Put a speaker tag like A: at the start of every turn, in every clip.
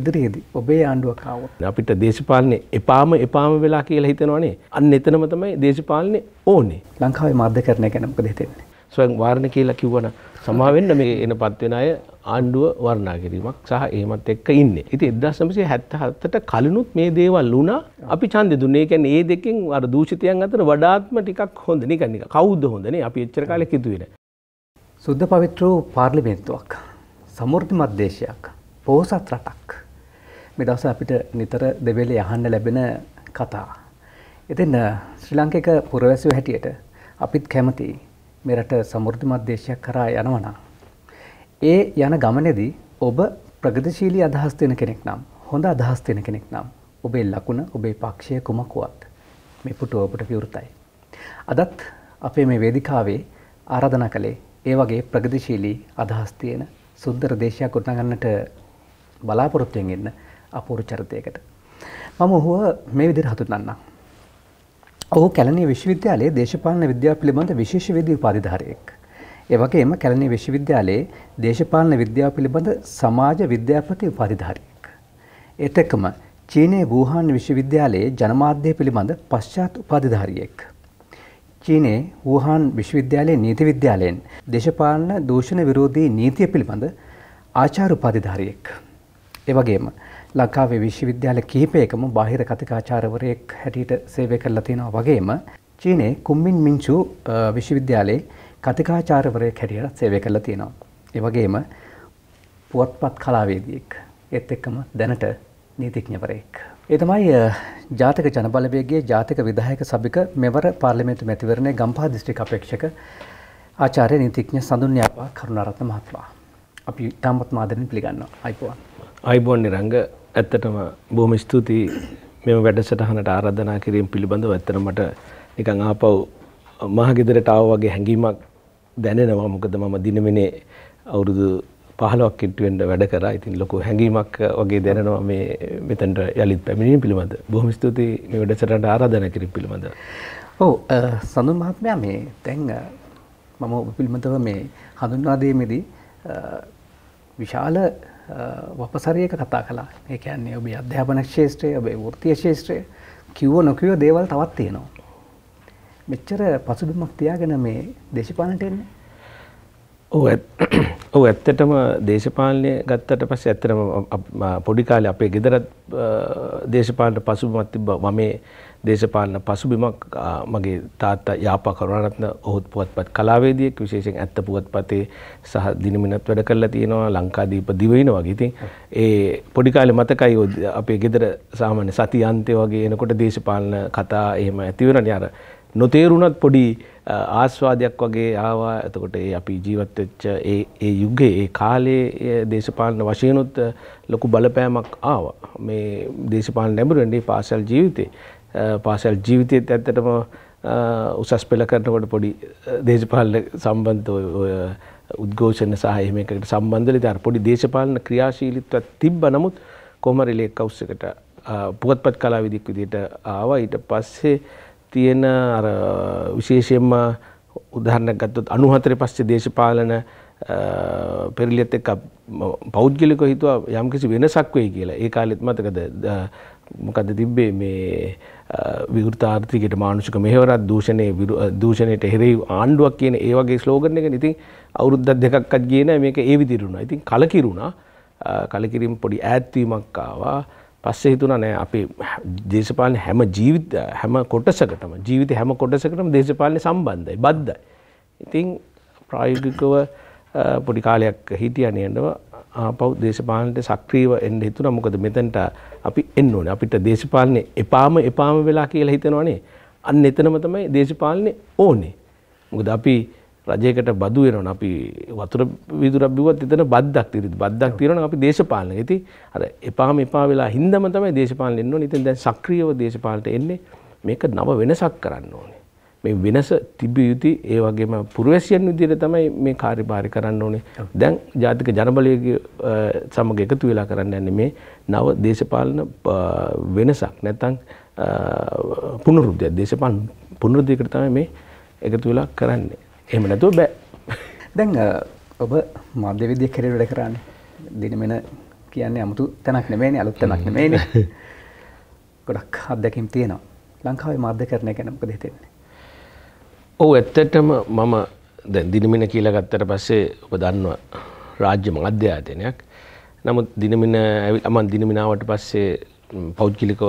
A: ඉදිරියේදී ඔබේ ආණ්ඩුවක් ආවොත්
B: අපිට දේශපාලනේ එපාම එපාම වෙලා කියලා හිතනවනේ අන්න එතනම තමයි දේශපාලනේ
A: ඕනේ ලංකාවේ මාධ්‍යකරණය ගැන මොකද හිතෙන්නේ
B: ස්වයං වාරණ කියලා කිව්වන සමාවෙන්න මේ එනපත් වෙන අය ආණ්ඩුව වර්ණා කිරීමක් සහ එහෙමත් එක්ක ඉන්නේ. ඉතින් 1977ට කලිනුත් මේ දේවල් වුණා. අපි ඡන්දෙ දුන්නේ. ඒ කියන්නේ ඒ දෙකෙන් අර දූෂිතයන් අතර වඩාත්ම ටිකක් හොඳ නිකන් නිකන්. කවුද හොඳනේ? අපි එච්චර කාලෙක හිතුවේ නෑ.
A: සුද්ධ පවිත්‍ර පාර්ලිමේන්තුවක්. සමෘද්ධිමත් දේශයක්. පොහොසත් රටක්. මෙදවස අපිට නිතර දෙවෙල යහන්න ලැබෙන කතා. එතින් ශ්‍රී ලංකක පුරවැසව හැටියට අපිත් කැමති මෙරට සමුෘධිමත් දේශයක් කරා යනවනා. ඒ යන ගමනෙදී ඔබ ප්‍රගතිශීලී අදහස්තින කෙනෙක් නම් හොඳ අදහස්තින කෙනෙක් නම් ඔබේ ලකුණ ඔබේ පක්ෂය කුමකුවත් මේ පුටුව ඔබට විවෘතයි. අදත් අපේ මේ වේදිකාවේ ආරධන කළේ ඒ වගේ ප්‍රගතිශීලී අදහස් තියෙන සුන්දර දේශයක් ගොඩනගන්නට බලාපොරොත්තුවෙන් ඉන්න අපූරු චරිතයකට. මම ඔහුව මේ විදිර හතුන්න්න. ඔහු කැලනි විශ්වවිද්‍යාලයේ දේශපාලන විද්‍යා පිළිබඳ විශේෂවේදී උපාධිධාරයෙක්. එවගේ එම කැලනි විශ්වවිද්‍යාලයේ දේශපාලන විද්‍යා පිළිබඳ සමාජ විද්‍යාපති උපාධිධාරයෙක්. එත එකම චීනය වූහාන් විශ්වවිද්‍යාලයේ ජනමාධ්‍යය පිළිබඳ පශ්චාත් උපාධිධාරියෙක්. චීනයේ වූහාන් විශ්වවිද්‍යාලයේ නීති විද්‍යාලයෙන් දේශපාලන දූෂණ විරෝධී නීතිය පිළිබඳ ආචාර උපාධිධාරියෙක්. එවගේම ලංකාවේ විශ්වවිද්‍යාල කීපයකම බාහිර කතිකාචාරවරයෙක් හැටියට සේවය කරලා තියෙනවා වගේම චීනයේ කුම්මින් මින්චු විශ්වවිද්‍යාලයේ කතිකාචාරවරයෙක් හැටියට සේවය කරලා තියෙනවා. ඒ වගේම පුවත්පත් කලාවේදියෙක්. ඒත් එක්කම දැනට නීතිඥවරයෙක්. ඒ තමයි ජාතික ජනබලවේගයේ ජාතික විධායක සභික මෙවර පාර්ලිමේන්තු මැතිවරණයේ ගම්පහ දිස්ත්‍රික් අපේක්ෂක ආචාර්ය නීතිඥ සඳුන්්‍යපා කරුණාරත්න මහත්මයා. අපි තාමත් මාදරෙන් පිළිගන්නවා. අයිබෝන්.
B: අයිබෝන් නිරංග ඇත්තටම බොහොම ස්තුතියි මෙම වැඩසටහනට ආරාධනා කිරීම පිළිබඳව ඇත්තට මට නිකන් ආපහු මහගෙදරට ආවා වගේ හැඟීමක් දැනෙනවා. මොකද මම දිනෙමිනේ අවුරුදු 15ක් කිට්ටු වෙන්න වැඩ කරා. ඉතින් ලොකු හැඟීමක් වගේ
A: දැනෙනවා මේ මෙතනට යලිත් පැමිණීම පිළිබඳ. බොහොම ස්තුතියි මේ වැඩසටහනට ආරාධනා කිරීම පිළිබඳ. ඔව් සඳුන් මහත්මයා මේ දැන් මම ඔබ පිළිබඳව මේ හඳුන්වා දීමේදී විශාල වපසරයක කතා කලා ඒකන්නේ ඔබේ අධ්‍යාපන ශේෂත්‍රය ඔබේ ෘතිය ශේෂත්‍රය කිව්ව නොකිව දේවල් තවත් තියෙනවා. මෙච්චර පසුබිමක් තියාගෙන මේ දේශපාලනට එන්නේ.
B: ඔව ඇත්තටම දේශපාලනය ගත්තට පස් ඇත්තටම පොඩිකාල අපේ ගෙදරත් දේශපාලට පසුබමත් තිබ මමේ දේශපාලන පසුබිමක් මගේ තාත්තා යාපා කරුණාරත්න ඔහුත් පුවත්පත් කලාවේදියෙක් විශේෂයෙන් ඇත්ත පුවත්පතේ සහ දිනමිනත් වැඩ කරලා තියෙනවා ලංකාදීප දිවයින වගේ. ඉතින් ඒ පොඩි කාලේ මතකයි අපේ ගෙදර සාමාන්‍ය සති අන්තය වගේ එනකොට දේශපාලන කතා එහෙම ඇති වෙනනේ අර නොතේරුණත් පොඩි ආස්වාදයක් වගේ ආවා එතකොට ඒ අපි ජීවත් වෙච්ච ඒ ඒ යුගයේ ඒ කාලයේ දේශපාලන වශයෙන්ුත් ලොකු බලපෑමක් ආවා මේ දේශපාලන ලැබුරෙන් මේ පාසල් ජීවිතේ පාසල් ජීවිතයත් ඇත්තටම උසස් පෙළ කරනකොට පොඩි දේශපාලන සම්බන්ධ උද්ඝෝෂණ සහ එහෙම එකකට සම්බන්ධලි අර පොඩි දේශපාලන ක්‍රියාශීලීත්වයක් තිබ්බ නමුත් කොහමරි ලේක් හවුස් එකට පුවත්පත් කලාව විදික් විදියට ආවා ඊට පස්සේ තියෙන අර විශේෂයෙන්ම උදාහරණයක් ගත්තොත් 94 පස්සේ දේශපාලන පෙරලියත් එක්ක පෞද්ගලිකව හිතුවා යම්කිසි වෙනසක් වෙයි කියලා. ඒ කාලෙත් මතකද මොකද්ද තිබ්බේ මේ විෘතාර්ථිකට මානුෂික මෙහවරත් දූෂණය දූෂණයට එහෙරෙහි ආණ්ඩුවක් කියන ඒ වගේ ස්ලෝගන එක ඉතින් අවුරුද්දක් දෙකක්වත් කියන මේක ඒ විදිරුණා. ඉතින් කලකිරුණා. කලකිරීම පොඩි ඈත්වීමක් ආවා. පස්සේ හිතුණා නෑ අපේ දේශපාලන හැම ජීවිත හැම කොටසකටම ජීවිත හැම කොටසකටම දේශපාලන සම්බන්ධයි බද්ධයි. ඉතින් ප්‍රායෝගිකව පොඩි කාලයක් හිටියා නේදව ආපහු දේශපාලනට සක්‍රීයව එන්න හිතුණා. මොකද මෙතනට අපි එන්න ඕනේ. අපිට දේශපාලනේ එපාම එපාම වෙලා කියලා හිතනවනේ. අන්න එතනම තමයි දේශපාලනේ ඕනේ. මොකද අපි රජයකට බදු වෙනවනේ. අපි වතුර විදුරක් බිව්වත් එතන බද්දක් තියෙනවා. බද්දක් තියෙනවනම් අපි දේශපාලනේ. ඉතින් අර එපාම එපා වෙලා හින්දාම තමයි දේශපාලනේ එන්න ඕනේ. ඉතින් දැන් සක්‍රීයව දේශපාලනට එන්නේ. මේක නව වෙනසක් කරන්න ඕනේ. මේ වෙනස තිබිය යුතු ඒ වගේම පුරවැසියන් විදිහට තමයි මේ කාර්යභාරය කරන්න ඕනේ. දැන් ජාතික ජනබලයේ සමග එකතු වෙලා කරන්න යන්නේ මේ නව දේශපාලන වෙනසක් නැත්නම් පුනරුද්ධිය දේශපාලන
A: පුනරුද්ධියකට තමයි මේ එකතු වෙලා කරන්නේ. එහෙම නැතුව බෑ. දැන් ඔබ මාධ්‍ය විද්‍යාවේ කැරියර් වැඩ කරන්නේ. දිනමෙන කියන්නේ 아무තු තැනක් නෙමෙයිනේ අලුත් තැනක් නෙමෙයිනේ. ගොඩක් අත්දැකීම් තියෙනවා. ලංකාවේ මාධ්‍යකරණය ගැන මොකද හිතෙන්නේ?
B: ඔව් ඇත්තටම මම දැන් දිනමින කියලා ගත්තට පස්සේ ඔබ දන්නවා රාජ්‍ය මාධ්‍ය ආයතනයක්. නමුත් දිනමින ඇවිල්ලා මම දිනමිනාවට පස්සේ පෞද්ගලික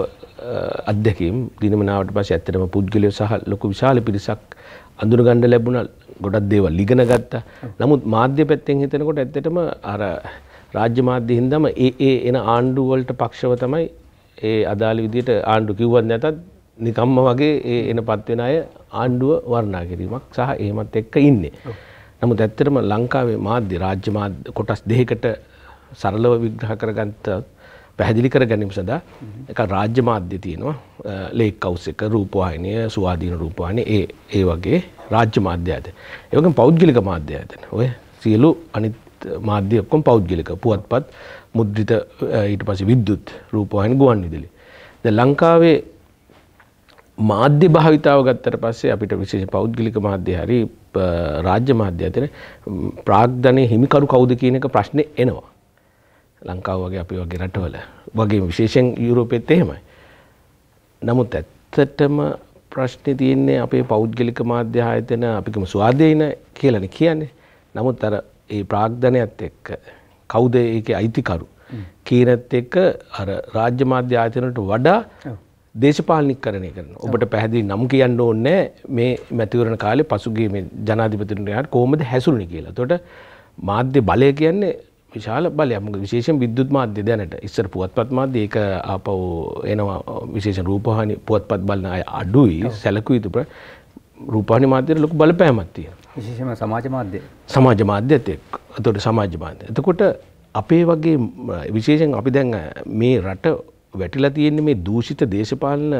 B: අධ්‍යක්ීම් දිනමිනාවට පස්සේ ඇත්තටම පුද්ගලයෝ සහ ලොකු විශාල පිරිසක් අඳුරගන්න ලැබුණා. ගොඩක් දේවල් ඉගෙන ගත්තා. නමුත් මාධ්‍ය පැත්තෙන් හිතනකොට ඇත්තටම අර රාජ්‍ය මාධ්‍ය හින්දාම ඒ ඒ එන ආණ්ඩු වලට පක්ෂව තමයි ඒ අදාළ විදිහට ආණ්ඩු කිව්වත් නැතත් නිකම්ම වගේ ඒ එන පත්වෙන අය ආණ්ඩුව වර්ණා කිරීමක් සහ එහෙමත් එක්ක ඉන්නේ. නමුත් ඇත්තටම ලංකාවේ මාධ්‍ය රාජ්‍ය මාධ්‍ය කොටස් දෙකකට සරලව විග්‍රහ කරගත්ත පැහැදිලි කර ගැනීම සඳහා එක රාජ්‍ය මාධ්‍ය තියෙනවා ලේක් හවුස් එක රූපවාහිනිය සුවාධීන රූපවාහිනිය ඒ ඒ වගේ රාජ්‍ය මාධ්‍ය ඇත. ඒ වගේම පෞද්ගලික මාධ්‍ය ඇතන. ඔය සියලු අනිත් මාධ්‍ය ඔක්කොම පෞද්ගලික. පුවත්පත් මුද්‍රිත ඊට පස්සේ විද්‍යුත් රූපවාහිනී ගුවන් විදුලි. දැන් ලංකාවේ මාධ්‍ය භාවිතාව ගත්තට පස්සේ අපිට විශේෂ පෞද්ගලික මාධ්‍ය හරි රාජ්‍ය මාධ්‍ය අතර ප්‍රාග්ධනය හිමිකරු කවුද කියන එක ප්‍රශ්නේ එනවා. ලංකාව වගේ අපි වගේ රටවල වගේ විශේෂයෙන් යුරෝපෙත් එහෙමයි. නමුත් ඇත්තටම ප්‍රශ්නේ තියෙන්නේ අපේ පෞද්ගලික මාධ්‍ය ආයතන අපිකම ස්වාධීන කියලානේ කියන්නේ. නමුත් අර ඒ ප්‍රාග්ධනයත් එක්ක කවුද ඒකේ අයිතිකරු කියනත් එක්ක අර රාජ්‍ය මාධ්‍ය ආයතනට වඩා දේශපාලනිකරණය කරන ඔබට පැහැදිලි නම් කියන්න ඕන්නේ මේ මැතිවරණ කාලේ පසුගිය මේ ජනාධිපතිතුමාට කොහොමද හැසිරුණේ කියලා. එතකොට මාධ්‍ය බලය කියන්නේ විශාල බලයක්. මොකද විශේෂයෙන් විද්‍යුත් මාධ්‍ය දැනට ඉස්සර පුවත්පත් මාධ්‍ය ඒක ආපහු එනවා විශේෂ රූපවාහිනි පුවත්පත් බලන අය අඩුයි සැලකුව යුතු රූපවාහිනි මාධ්‍යයට ලොකු බලපෑමක් තියෙනවා.
A: විශේෂයෙන්ම සමාජ මාධ්‍ය.
B: සමාජ මාධ්‍යත් එක්ක. එතකොට සමාජ මාධ්‍ය. එතකොට අපේ වගේ විශේෂයෙන් අපි දැන් මේ රට වැටිලා තියෙන්නේ මේ දූෂිත දේශපාලන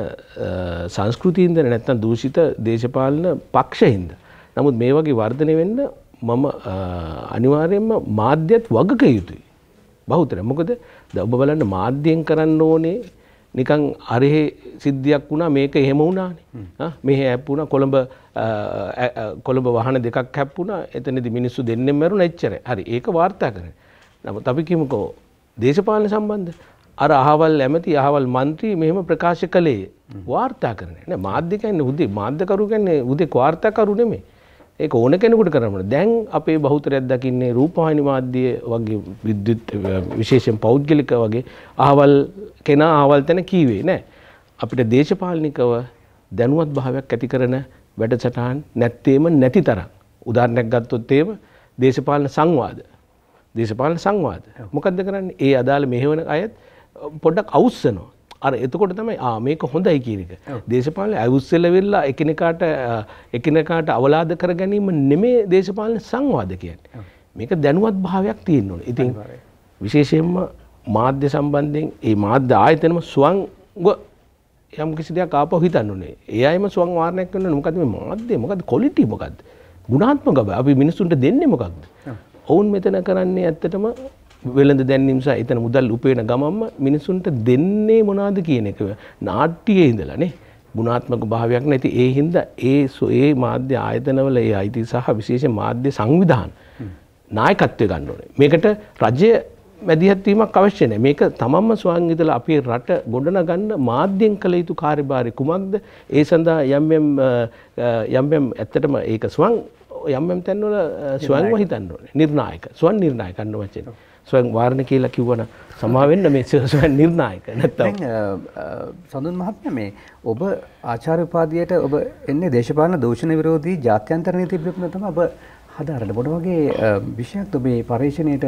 B: සංස්කෘතියින්ද නැත්නම් දූෂිත දේශපාලන පක්ෂයින්ද. නමුත් මේ වගේ වර්ධනය වෙන්න මම අනිවාර්යයෙන්ම මාධ්‍යත් වගක යුතුයි. බහුතරය. මොකද ඔබ බලන්න මාධ්‍යයෙන් කරන්න ඕනේ නිකන් අරහෙ සිද්ධියක් වුණා මේක එහෙම වුණානේ. මෙහෙ හැප්පුණා කොළඹ කොළඹ වාහන දෙකක් හැප්පුණා. එතනදී මිනිස්සු දෙන්නෙම මැරුණා එච්චරයි. හරි ඒක වාර්තා කරන්නේ. නමුත් අපි කිමුකෝ දේශපාලන සම්බන්ධ අර අහවල් ඇමති අහවල් මන්ත්‍රී මෙහෙම ප්‍රකාශ කළේ වාර්තා කරන නෑ මාධ්‍යකන්න උදේ මාධ්‍යකරු කියන්නේ උදේ වාර්තාකරු නෙමේ ඒක ඕන කෙනෙකුට කරන්න දැන් අපේ බහුතරයක් දකින්නේ රූපවාහිනී මාධ්‍ය වගේ විද්‍යුත් විශේෂයෙන් පෞද්ගලික වගේ අහවල් කෙනා අහවල් තැන කීවේ නෑ අපිට දේශපාලනිකව දැනුවත් භාවයක් ඇති කරන වැඩසටහන් නැත්තේම නැති තරම් උදාහරණයක් ගත්තොත් එහෙම දේශපාලන සංවාද දේශපාලන සංවාද මොකද්ද කරන්නේ ඒ අදාළ මෙහෙවන අයත් පොඩක් අවස්සනවා. අර එතකොට තමයි ආ මේක හොඳයි කියන එක. දේශපාලන අවුස්සෙල වෙලා එකිනෙකාට එකිනෙකාට අවලාද කර ගැනීම නෙමේ දේශපාලන සංවාද කියන්නේ. මේක දැනුවත් භාවයක් තියෙන්න ඕනේ. ඉතින් විශේෂයෙන්ම මාධ්‍ය සම්බන්ධයෙන් ඒ මාධ්‍ය ආයතනම ස්වංග යම් කිසි දෙයක් ආපහු හිතන්න ඕනේ. ඒ අයම ස්වං වාරණයක් කරනවා. මොකද මේ මාධ්‍ය මොකද ක්වොලිටි මොකද්ද? ගුණාත්මක අපි මිනිසුන්ට දෙන්නේ මොකක්ද? ඔවුන් මෙතන කරන්නේ ඇත්තටම වෙළඳ දැන්වීම නිසා එතන මුදල් උපයන ගමන්ම මිනිසුන්ට දෙන්නේ මොනවාද කියන එක නාට්‍යයේ ඉඳලානේ ගුණාත්මක භාවයක් නැති ඒ හින්දා ඒ ඒ මාධ්‍ය ආයතනවල ඒ අයිති සහ විශේෂ මාධ්‍ය සංවිධාන නායකත්වය ගන්න ඕනේ. මේකට රජය මැදිහත් වීමක් අවශ්‍ය නැහැ. මේක තමන්ම ස්වයං ඉදලා අපේ රට ගොඩනගන්න මාධ්‍යෙන් කළ යුතු කාර්යභාරය කුමක්ද? ඒ සඳහා යම් යම් යම් යම් ඇත්තටම ඒක ස්වයං යම් යම් තැන්වල ස්වයංව හිතන්න ඕනේ. නිර්ණායක. ස්වන් නිර්ණායකන්න වචනේ. ස්වයන් වාරණ කියලා කිව්වන සමාවෙන්න මේ සවයන්
A: නිර්ණායක නැත්තම් සඳුන් මහත්මයා මේ ඔබ ආචාර්ය උපාධියට ඔබ එන්නේ දේශපාලන දූෂණ විරෝධී ජාත්‍යන්තර නීති පිළිබඳව තමයි ඔබ හදාරන්න මොන වගේ විෂයක් ඔබේ පරීක්ෂණයට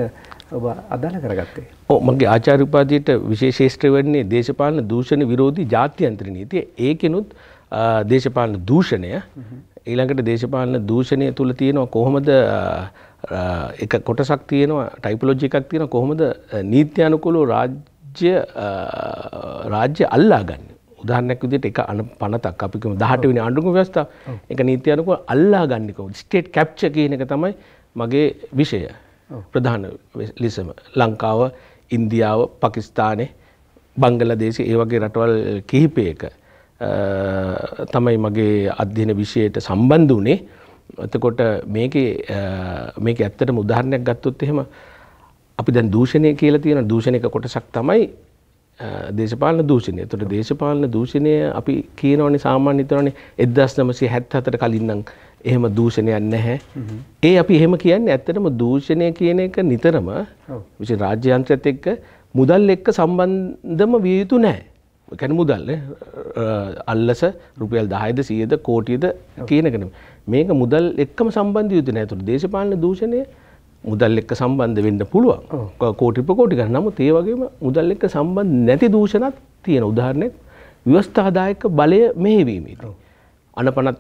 A: ඔබ අදාළ කරගත්තේ?
B: ඔව් මගේ ආචාර්ය උපාධියට විශේෂ ශාස්ත්‍රය වෙන්නේ දේශපාලන දූෂණ විරෝධී ජාත්‍යන්තර නීතිය. ඒකිනුත් දේශපාලන දූෂණය ඊළඟට දේශපාලන දූෂණය තුළ තියෙනවා කොහොමද එක කොටසක් තියෙනවා ටයිපලෝජි එකක් තියෙන කොහොමද නීත්‍යානුකොලෝ රාජ්‍ය රාජ්‍ය අල්ලා ගන්න උදාහරණයක් විදිහට එක අන පනතක් අපි කියමු 18 වෙනි ආණ්ඩුක ව්‍යවස්ථාව ඒක නීත්‍යානුකූල අල්ලා ගන්න කොහොමද ස්ටේට් කැප්චර් කියන එක තමයි මගේ විෂය ප්‍රධාන ලෙසම ලංකාව ඉන්දියාව පාකිස්තානයේ බංගලදේශය ඒ වගේ රටවල් කිහිපයක තමයි මගේ අධ්‍යයන විෂයට සම්බන්ධ වුණේ එතකොට මේකේ මේක ඇත්තටම උදාහරණයක් ගත්තොත් එහෙම අපි දැන් දූෂණය කියලා තියෙන දූෂණයක කොටසක් තමයි දේශපාලන දූෂණය. එතකොට දේශපාලන දූෂණය අපි කියනවනේ සාමාන්‍ය හිතනවනේ 1974 කලින් නම් එහෙම දූෂණයක් නැහැ. ඒ අපි එහෙම කියන්නේ ඇත්තටම දූෂණය කියන එක නිතරම විශේෂ රාජ්‍ය යන්ත්‍රයත් එක්ක මුදල් එක්ක සම්බන්ධම විය යුතු නැහැ. ඒ කියන්නේ මුදල් අල්ලස රුපියල් 10ද 100ද කෝටියද කියන එක නෙමෙයි. මේක මුදල් එක්කම සම්බන්ධ යුතු නෑ. ඒතර දේශපාලන දූෂණය මුදල් එක්ක සම්බන්ධ වෙන්න පුළුවන්. කෝටි ප්‍රකෝටි ගන්න. නමුත් ඒ වගේම මුදල් එක්ක සම්බන්ධ නැති දූෂණත් තියෙන. උදාහරණයක් ව්‍යවස්ථාදායක බලය මෙහෙවීමේදී. අනපනත්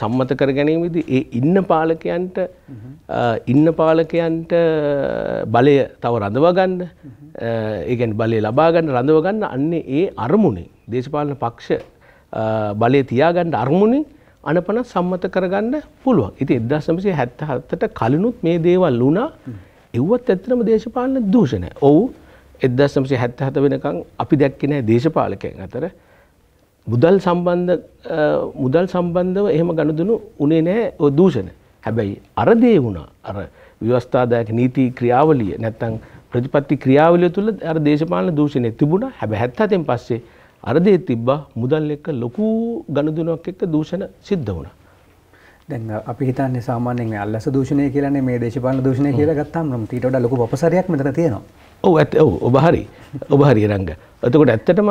B: සම්මත කර ගැනීමේදී ඒ ඉන්න පාලකයන්ට ඉන්න පාලකයන්ට බලය තව රඳව ගන්න. ඒ කියන්නේ බලය ලබා ගන්න රඳව ගන්න අන්නේ ඒ අරමුණේ දේශපාලන පක්ෂ බලය තියාගන්න අරමුණේ අනපන සම්මත කරගන්න පුළුවන්. ඉතින් 1977ට කලිනුත් මේ දේවල් වුණා. එව්වත් ඇත්තටම දේශපාලන දූෂණය. ඔව් 1977 වෙනකන් අපි දැක්කේ නැහැ දේශපාලකයන් අතර මුදල් සම්බන්ධ මුදල් සම්බන්ධව එහෙම ගනුදෙනු උනේ නැහැ ඔය දූෂණ. හැබැයි අර දේ වුණා. අර ව්‍යවස්ථාදායක නීති ක්‍රියාවලිය නැත්තම් ප්‍රතිපත්ති ක්‍රියාවලිය තුළ අර දේශපාලන දූෂණය තිබුණා. හැබැයි 77න් පස්සේ අරදේ තිබ්බා මුදල් එක්ක ලොකු ගණදුනක් එක්ක දූෂණ
A: සිද්ධ වුණා. දැන් අපි හිතන්නේ සාමාන්‍යයෙන් මේ අල්ලස දූෂණය කියලානේ මේ දේශපාලන දූෂණය කියලා ගත්තාම නම් ඊට වඩා ලොකු පොපසරයක් මෙතන තියෙනවා.
B: ඔව් ඇත්ත ඔව් ඔබ හරි. ඔබ හරි රංග. එතකොට ඇත්තටම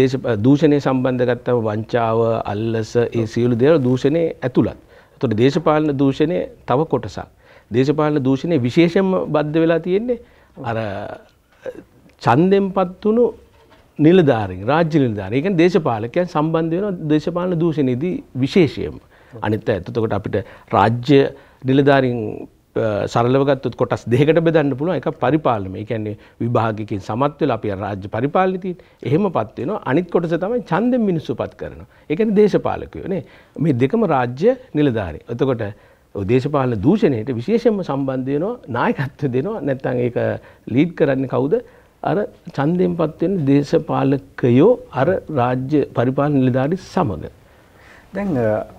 B: දේශ දූෂණය සම්බන්ධ ගත්තම වංචාව, අල්ලස ඒ සියලු දේවල් දූෂණේ ඇතුළත්. එතකොට දේශපාලන දූෂණය තව කොටසක්. දේශපාලන දූෂණය විශේෂයෙන්ම බද්ධ වෙලා තියෙන්නේ අර ඡන්දෙන්පත් වුණු නිලධාරින් රාජ්‍ය නිලධාරී කියන්නේ දේශපාලකයන් සම්බන්ධ වෙන දේශපාලන දූෂණයේදී විශේෂයෙන්ම අනිත් අය එතකොට අපිට රාජ්‍ය නිලධාරීන් සරලව ගත්තොත් කොටස් දෙකකට බෙදන්න පුළුවන් එකක් පරිපාලනය. ඒ කියන්නේ විභාගිකින් සමත් වෙලා අපි රාජ්‍ය පරිපාලනේ තියෙන. එහෙමපත් වෙනවා. අනිත් කොටස තමයි ඡන්දෙන් මිනිස්සුපත් කරනවා. ඒ කියන්නේ දේශපාලකයෝ නේ. මේ දෙකම රාජ්‍ය නිලධාරී. එතකොට දේශපාලන දූෂණයට විශේෂයෙන්ම සම්බන්ධ වෙනවා නායකත්ව දෙනවා. නැත්නම් ඒක ලීඩ් කරන්නේ කවුද? අර ඡන්දයෙන්පත් වෙන දේශපාලකයෝ අර රාජ්‍ය පරිපාලන නිලධාරි සමග
A: දැන්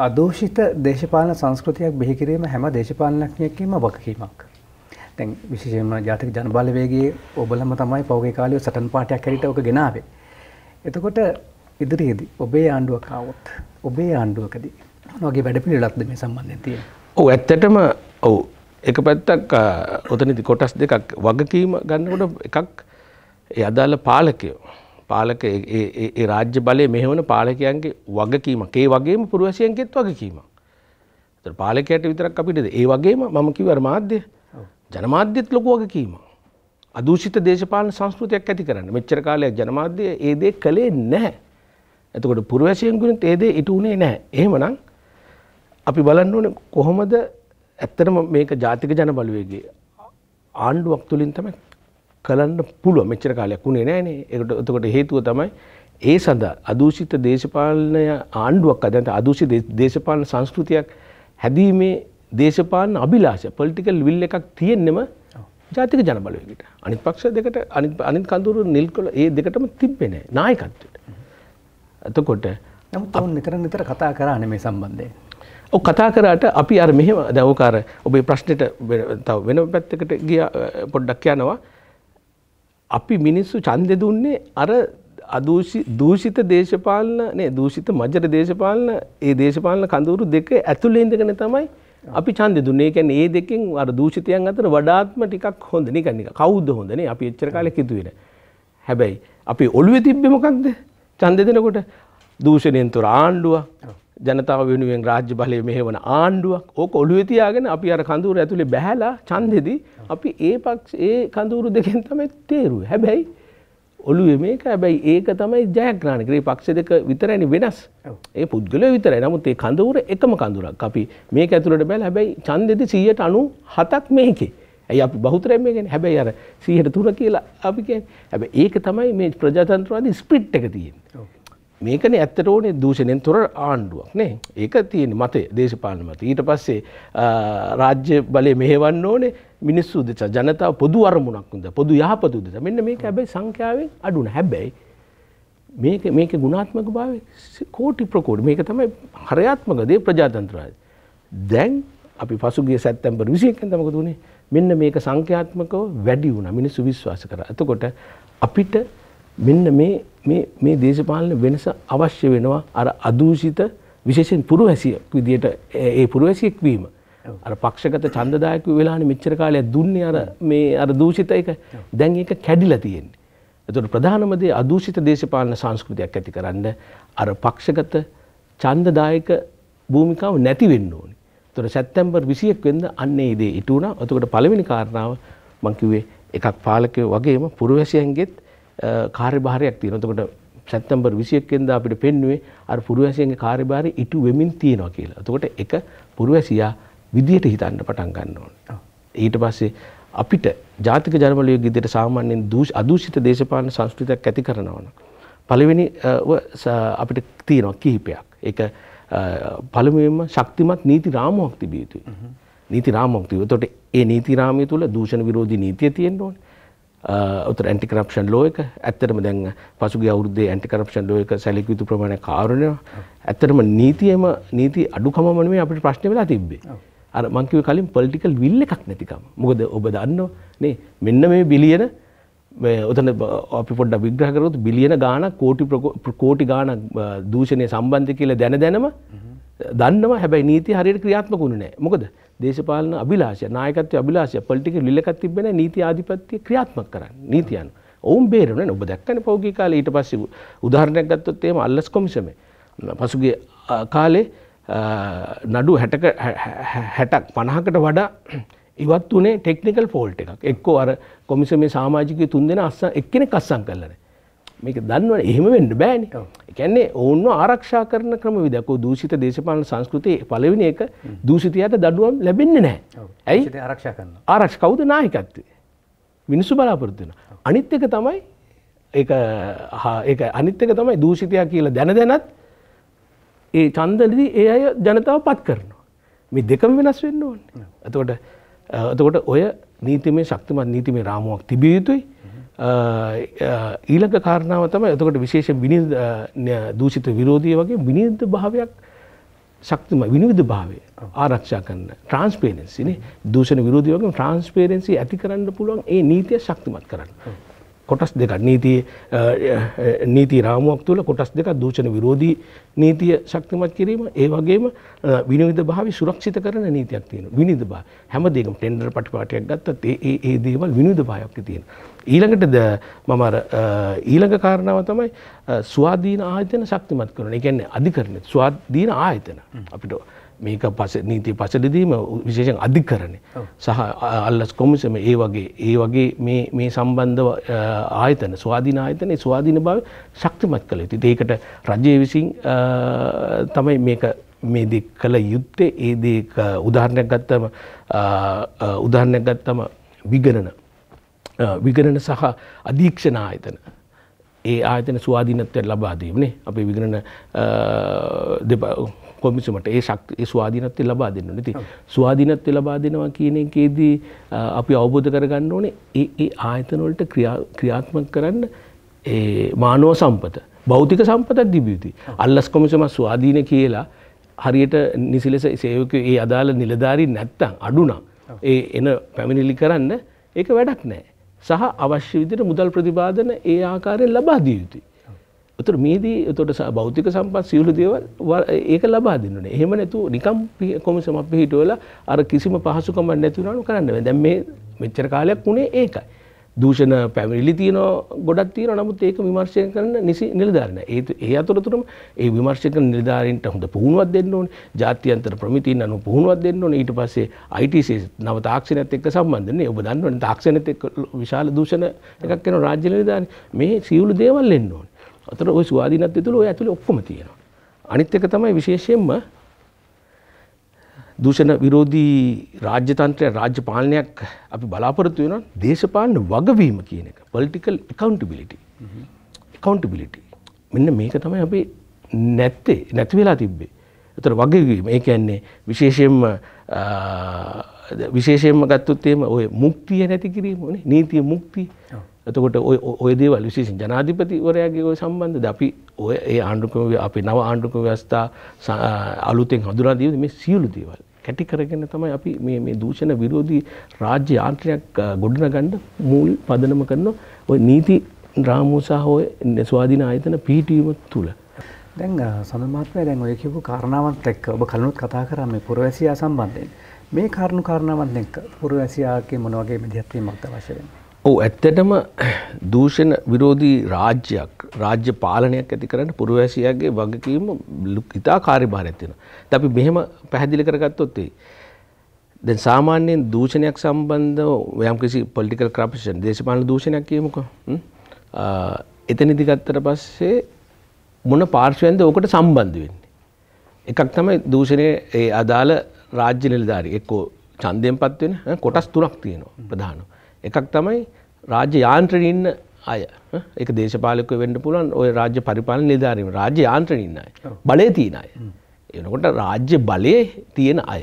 A: අදෝෂිත දේශපාලන සංස්කෘතියක් බිහි කිරීම හැම දේශපාලනඥයෙක්ගේම වගකීමක්. දැන් විශේෂයෙන්ම ජාතික ජනබලවේගයේ ඔබලම තමයි පෞගේ කාලේ සටන් පාටයක් හැටියට ඔක ගෙනාවේ. එතකොට ඉදිරියේදී ඔබේ ආණ්ඩුවක් ආවොත් ඔබේ ආණ්ඩුවකදී මොන වගේ වැඩපිළිවෙලක්ද මේ සම්බන්ධයෙන් තියෙන්නේ?
B: ඔව් ඇත්තටම ඔව් එක පැත්තක් ඔතනදි කොටස් දෙකක් වගකීම ගන්නකොට එකක් ඒ අදාළ පාලකයෝ පාලක ඒ රාජ්‍ය බලය මෙහෙවන පාලකයන්ගේ වගකීමක් ඒ වගේම පුරවැසියන්ගෙත් වගකීමක්. ඒතර පාලකයට විතරක් අපිට ඒ වගේම මම කිව්වා මාධ්‍ය ජනමාධ්‍යත් ලොකු වගකීමක්. අදූෂිත දේශපාලන සංස්කෘතියක් ඇති කරන්න. මෙච්චර කාලයක් ජනමාධ්‍ය ඒ දේ කළේ නැහැ. එතකොට පුරවැසියන්ගුණත් ඒ දේ ඉටු උනේ නැහැ. එහෙමනම් අපි බලන්න ඕනේ කොහොමද ඇත්තටම මේක ජාතික ජනබලවේගයේ ආණ්ඩුවක් තුලින් තමයි කලන්න පුළුව මෙච්චර කාලයක් වුණේ නෑනේ ඒකට එතකොට හේතුව තමයි ඒ සඳහා අදූෂිත දේශපාලනය ආණ්ඩුවක් අදන්ට අදූෂිත දේශපාලන සංස්කෘතියක් හැදීමේ දේශපාලන අභිලාෂය පොලිටිකල් විල් එකක් තියෙන්නෙම ජාතික ජනබලවේගට. අනිත් පක්ෂ දෙකට අනිත් අනිත් කඳුරු නිල් කළ ඒ දෙකටම තිබ්බේ නෑ නායකත්වයට. එතකොට
A: නමුත් ඔවුන් නිතර නිතර කතා කරානේ මේ සම්බන්ධයෙන්.
B: ඔව් කතා කරාට අපි අර මෙහෙම දැන් ඔක අර ඔබේ ප්‍රශ්නෙට තව වෙන පැත්තකට ගියා පොඩ්ඩක් යනවා. අපි මිනිස්සු ඡන්දෙ දුන්නේ අර දූෂිත දේශපාලන නේ දූෂිත මජර දේශපාලන ඒ දේශපාලන කඳවුරු දෙක ඇතුළේ ඉඳගෙන තමයි අපි ඡන්දෙ දුන්නේ. ඒ කියන්නේ ඒ දෙකෙන් අර දූෂිතයන් අතර වඩාත්ම ටිකක් හොඳ නිකන් නිකන් කවුද හොඳ නේ අපි එච්චර කාලෙක හිතුවේ නෑ. හැබැයි අපි ඔළුවේ තිබ්බේ මොකක්ද? ඡන්දෙ දෙනකොට දූෂණයෙන් තොර ආණ්ඩුව ජනතාව වෙනුවෙන් රාජ්‍ය බලය මෙහෙවන ආණ්ඩුවක් ඕක ඔළුවේ තියාගෙන අපි අර කඳුරු ඇතුලේ බැහැලා ඡන්දෙදී අපි ඒ පක්ෂ ඒ කඳුරු දෙකෙන් තමයි තේරුවේ. හැබැයි ඔළුවේ මේක හැබැයි ඒක තමයි ජයග්‍රහණ කරේ පක්ෂ දෙක විතරයිනේ වෙනස්. ඒ පුද්ගලයා විතරයි. නමුත් ඒ කඳුර එකම කඳුරක්. අපි මේක ඇතුළට බැලලා හැබැයි ඡන්දෙදී 197ක් මේකේ. ඇයි අපි බහුතරයෙන් මේ කියන්නේ. හැබැයි අර 103 කියලා අපි කියන්නේ. හැබැයි ඒක තමයි මේ ප්‍රජාතන්ත්‍රවාදී ස්පිරිට් එක තියෙන්නේ. මේකනේ ඇත්තට ඕනේ දූෂණයෙන් තොර ආණ්ඩුවක් නේ. ඒක තියෙන මතය දේශපාලන මතය. ඊට පස්සේ රාජ්‍ය බලය මෙහෙවන්න ඕනේ මිනිස්සු උදෙසා ජනතාව පොදු අරමුණක් උදෙසා පොදු යහපත උදෙසා. මෙන්න මේක හැබැයි සංඛ්‍යාවෙන් අඩු නෑ. හැබැයි මේක මේකේ ගුණාත්මක භාවය කෝටි ප්‍රකෝටි. මේක තමයි හරයාත්මක දේ ප්‍රජාතන්ත්‍රවාදී. දැන් අපි පසුගිය සැප්තැම්බර් 21 වෙනිදා මොකද උනේ? මෙන්න මේක සංඛ්‍යාත්මකව වැඩි වුණා. මිනිස්සු විශ්වාස කරා. එතකොට අපිට මෙන්න මේ මේ මේ දේශපාලන වෙනස අවශ්‍ය වෙනවා අර අදූෂිත විශේෂයෙන් පුරවැසියෙක් විදියට ඒ පුරවැසියෙක් වීම අර පක්ෂගත ඡන්දදායක වෙලානේ මෙච්චර කාලයක් දුන්නේ අර මේ අර දූෂිත එක දැන් ඒක කැඩිලා තියෙන්නේ. එතකොට ප්‍රධානම දේ අදූෂිත දේශපාලන සංස්කෘතියක් ඇතිකරන්න අර පක්ෂගත ඡන්දදායක භූමිකාව නැති වෙන්න ඕනේ. එතකොට සැප්තැම්බර් 21 වෙනිදා අන්න ඒ දේ ඉටු වුණා. එතකොට පළවෙනි කාරණාව මම කිව්වේ එකක් පාලකයෝ වගේම පුරවැසියන්ගෙත් කාර්යභාරයක් තියෙනවා. එතකොට සැප්තැම්බර් 21 වෙනිදා අපිට පෙන්වුවේ අර පුරවැසියන්ගේ කාර්යභාරය ඉටු වෙමින් තියෙනවා කියලා. එතකොට ඒක පුරවැසියා විදියට හිතන්න පටන් ගන්න ඕනේ. ඊට පස්සේ අපිට ජාතික ජනබලයේ විදියට සාමාන්‍යයෙන් අදූෂිත දේශපාලන සංස්කෘතියක් ඇති කරනවා නම් පළවෙනි අපිට තියෙනවා කිහිපයක්. ඒක පළමුවෙන්ම ශක්තිමත් නීති රාමුවක් තිබිය යුතුයි. නීති රාමුවක් තිබුණා. එතකොට ඒ නීති රාමයේ තුල දූෂණ විරෝධී නීතිය තියෙන්න ඕනේ. උතර ඇන්ටිකරප්ෂන් ලෝ එක ඇත්තටම දැන් පසුගිය අවුරුද්දේ ඇන්ටිකරප්ෂන් ලෝ එක සැලකිය යුතු ප්‍රමාණය කාරුණික ඇත්තටම නීතියම නීති අඩුකමම නෙමෙයි අපිට ප්‍රශ්නේ වෙලා තිබ්බේ අර මං කිව්වේ කලින් පොලිටිකල් විල් එකක් නැතිකම මොකද ඔබ දන්නව නේ මෙන්න මේ බිලියන මේ ඔතන අපි පොඩ්ඩක් විග්‍රහ කරොත් බිලියන ගාණක් කෝටි කෝටි ගාණක් දූෂණය සම්බන්ධ කියලා දැන දැනම දන්නවා හැබැයි නීතිය හරියට ක්‍රියාත්මක වුණේ නැහැ මොකද දේශපාලන අභිලාෂය නායකත්ව අභිලාෂය පොලිටික ලිලකක් තිබෙන නීති ආධිපත්‍ය ක්‍රියාත්මක කරන්න නීතියන් ඔවුන් බේරෙන්නේ ඔබ දැක්කනේ පෞගී කාලේ ඊට පස්සේ උදාහරණයක් ගත්තොත් එහෙම අල්ලස් කොමිසමේ පසුගිය කාලේ නඩු 60ක 60ක් 50කට වඩා ඉවත් වුණේ ටෙක්නිකල් ෆෝල්ට් එකක් එක්කෝ අර කොමිසමේ සමාජිකයෝ තුන් දෙනා අස්සන් එක්කෙනෙක් අස්සන් කළානේ මේක දන්නවන එහෙම වෙන්න බෑන එකන්නේ ඔවුන්ව ආරක්ෂා කරන ක්‍රම විදකෝ දූෂිත දේශපාලන සංස්කෘතිය පලවෙනි එක දූෂිතයට දඩුවම් ලැබෙන්නේ නෑ
A: ඇයි ආරක්ෂ කරන්න
B: ආරක්ෂ කවුද නාහිකත්වේ මිනිස්සු බලාපොරත්තුන අනිත් එක තමයි ඒ අනිත් එක තමයි දූෂිතයා කියලා දැන දැනත් ඒ චන්දලදී ඒ අය ජනතාව පත් කරනවා මේ දෙකම වෙනස් වෙන්න ඕන්න ඇතකොට එතකොට ඔය නීතිමේ ශක්තිමත් නීතිමේ රාමුවක් තිබිය යුතුයි ඊළඟ කාරණාව තම එතකොට විශේෂ විනි දූෂිත විරෝධය වගේ විනිද්ධ භාවයක් ශක්තිම විනිවිධ භාවය ආරක්ෂා කරන්න ට්‍රන්ස්පේරෙන්සිනේ දූෂණ විරෝධී වගේ ට්‍රන්ස්පේරෙන්සි ඇති කරන්න පුළුවන් ඒ නීතිය ශක්තිමත් කරන්න. කොටස් දෙකක් නීතිය නීති රාමුවක් තුළ කොටස් දෙකක් දූෂණ විරෝධී නීතිය ශක්තිමත් කිරීම ඒ වගේම විනිවිද භාවි සුරක්ෂිත කරන නීතියක් තියෙනවා විනිවිද භා හැමදේකම ටෙන්ඩර් පටිපාටියක් ගත්තත් ඒ ඒ ඒ දේවල් විනිවිද භාවයක් තියෙනවා ඊළඟට මම අර ඊළඟ කාරණාව තමයි ස්වාධීන ආයතන ශක්තිමත් කරන. ඒ කියන්නේ අධිකරණ ස්වාධීන ආයතන අපිට මේක පස නීති පසටදීම විශේෂෙන් අධිකරණය සහ අල්ලස් කොමිසම ඒ වගේ ඒ වගේ මේ සම්බන්ධ ආයතන ස්වාධීන ආයතනයේ ස්වාධීන බව ශක්තිමත් කළ යුතු. ඒකට රජය විසින් තමයි මේක මේ දේ කළ යුත්තේ ඒ දේ උදාහරණයක් ගත්තම උදාහරණයක් ගත්තම විගණන විගණන සහ අධීක්ෂණ ආයතන ඒ ආයතන ස්වාධීනත්වයට ලබා දීමනේ අපේ විගණන කොමිසමට ඒ ශක්ති ඒ ස්වාධීනත්වය ලබා දෙන්න ඕනේ. ඉතින් ස්වාධීනත්වය ලබා දෙනවා කියන එකේදී අපි අවබෝධ කරගන්න ඕනේ ඒ ඒ ආයතන වලට ක්‍රියාත්මක කරන්න ඒ මානව සම්පත භෞතික සම්පතක් තිබිය යුතුයි. අල්ලස් කොමිසම ස්වාධීන කියලා හරියට නිසි ලෙස සේවකයෝ ඒ අදාළ නිලධාරීන් නැත්තම් අඩු නම් ඒ එන පැමිණිලි කරන්න ඒක වැඩක් නැහැ. සහ අවශ්‍ය විදිහට මුදල් ප්‍රතිපාදන ඒ ආකාරයෙන් ලබා දිය යුතුයි. උතුර මීදී එතකොට භෞතික සම්පත් සියලු දේවල් ඒක ලබා දෙන්න ඕනේ. එහෙම නැතු නිකම් කොමිසමක් පිටවලා අර කිසිම පහසුකමක් නැති වුණාම කරන්න බෑ. දැන් මේ මෙච්චර කාලයක් උනේ ඒකයි. දූෂණ පැමිණිලි තියෙනවා ගොඩක් තියෙනවා නමුත් ඒක විමර්ශනය කරන නිසි නිලධාරීන. ඒ ඒ අතරතුරම ඒ විමර්ශන කරන නිලධාරීන්ට හොඳ පුහුණුවක් දෙන්න ඕනේ. ජාත්‍යන්තර ප්‍රමිතීන් අනුව පුහුණුවක් දෙන්න ඕනේ. ඊට පස්සේ ITC නව තාක්ෂණයත් එක්ක සම්බන්ධ වෙන්නේ. ඔබ දන්නවනේ තාක්ෂණයත් එක්ක විශාල දූෂණ එකක් කරන රාජ්‍ය නිලධාරීන් මේ සියලු දේවල් එන්න ඕනේ. අතර ওই ස්වාධීනත්වය තුළ ඔය ඇතුලේ ඔක්කොම තියෙනවා. අනිත් එක තමයි විශේෂයෙන්ම දූෂණ විරෝධී රාජ්‍ය තන්ත්‍රය රාජ්‍ය පාලනයක් අපි බලාපොරොත්තු වෙනවා දේශපාලන වගවීම කියන එක. political accountability. accountability. මෙන්න මේක තමයි අපි නැත්තේ නැති වෙලා තිබ්බේ. ඒතර වගවීම ඒ කියන්නේ විශේෂයෙන්ම විශේෂයෙන්ම ගත්තොත් එහෙම ඔය මුක්තිය නැති කිරීම නේ නීතිය මුක්තිය. එතකොට ඔය දේවල් විශේෂයෙන් ජනාධිපතිවරයාගේ ඔය සම්බන්ධද අපි ඔය ඒ ආණ්ඩුක්‍රම අපේ නව ආණ්ඩුක්‍රම ව්‍යවස්ථා අලුතෙන් හඳුනා දීලා මේ සියලු දේවල් කැටි කරගෙන තමයි අපි මේ මේ දූෂණ විරෝධී රාජ්‍ය යාන්ත්‍රයක් ගොඩනගන්න මූල් පදනම කරන ඔය නීති රාමෝසා හොය ස්වාධීන ආයතන පිහිටීම තුළ
A: දැන් සඳමාත්මය දැන් ඔය කියපු කාරණාවත් එක්ක ඔබ කලනුත් කතා කරා මේ පුරවැසියා සම්බන්ධයෙන් මේ කාරණු කාරණාවත් එක්ක පුරවැසියාගේ මොන වගේ මෙදිහත්වීමක් අවශ්‍ය වෙන්නේ
B: ඔව් ඇත්තටම දූෂණ විරෝධී රාජ්‍යයක් රාජ්‍ය පාලනයක් ඇති කරන්න පුරවැසියාගේ වගකීම ඉතා කාර්යභාරයක් තියෙනවා. දැන් අපි මෙහෙම පැහැදිලි කරගත්තොත් ඒ දැන් සාමාන්‍යයෙන් දූෂණයක් සම්බන්ධව යම්කිසි පොලිටිකල් කරප්ෂන් දේශපාලන දූෂණයක් කියමුකෝ. එතනදි ගත්තට පස්සේ මොන පාර්ශවයෙන්ද ඕකට සම්බන්ධ වෙන්නේ? එකක් තමයි දූෂණයේ ඒ අදාළ රාජ්‍ය නිලධාරී එක්කෝ ඡන්දයෙන් පත් වෙන කොටස් තුනක් තියෙනවා ප්‍රධානව. එකක් තමයි රාජ්‍ය යාන්ත්‍රණ ඉන්න අය එක දේශපාලක වෙන්න පුළුවන් ඔය රාජ්‍ය පරිපාලන නිධාරීම රාජ්‍ය යාන්ත්‍රණ ඉන්න අය බලය තියෙන අය එනකොට රාජ්‍ය බලය තියෙන අය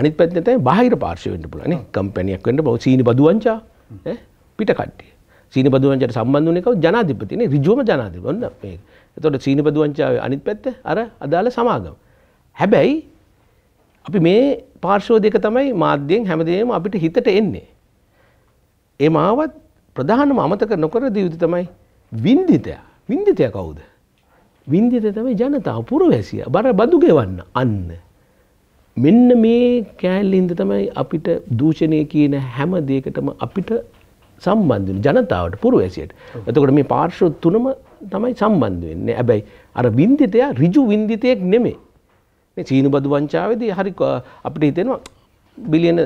B: අනිත් පැත්තෙන් තමයි බාහිර පාර්ශ්ව වෙන්න පුළුවන් නේ කම්පැනික් වෙන්න බෝ සීනි බදුවංචා ඈ පිට කට්ටිය සීනි බදුවංචාට සම්බන්ධ වුණ එක ජනාධිපති නේ ඍජුවම ජනාධිපති ඔන්න මේ එතකොට සීනි බදුවංචාවේ අනිත් පැත්ත අර අදාළ සමාගම හැබැයි අපි මේ පාර්ශ්ව දෙක තමයි මාධ්‍යයෙන් හැමදේම අපිට හිතට එන්නේ ඒ මාවත් ප්‍රධානම අමතක නොකර දීවිදි තමයි වින්දිතයා. වින්දිතය කවුද? වින්දිත තමයි ජනතාව පුරවැසිය. බර බඳු ගෙවන්න අන්න. මෙන්න මේ කෑල්ලින්ද තමයි අපිට දූෂණය කියන හැම දෙයකටම අපිට සම්බන්ධ වෙන ජනතාවට පුරවැසියට. එතකොට මේ පාර්ශ්ව තුනම තමයි සම්බන්ධ වෙන්නේ. හැබැයි අර වින්දිතයා ඍජු වින්දිතයෙක් නෙමෙයි. මේ චීන බදු වංචාවේදී හරි අපිට හිතෙනවා බිලියන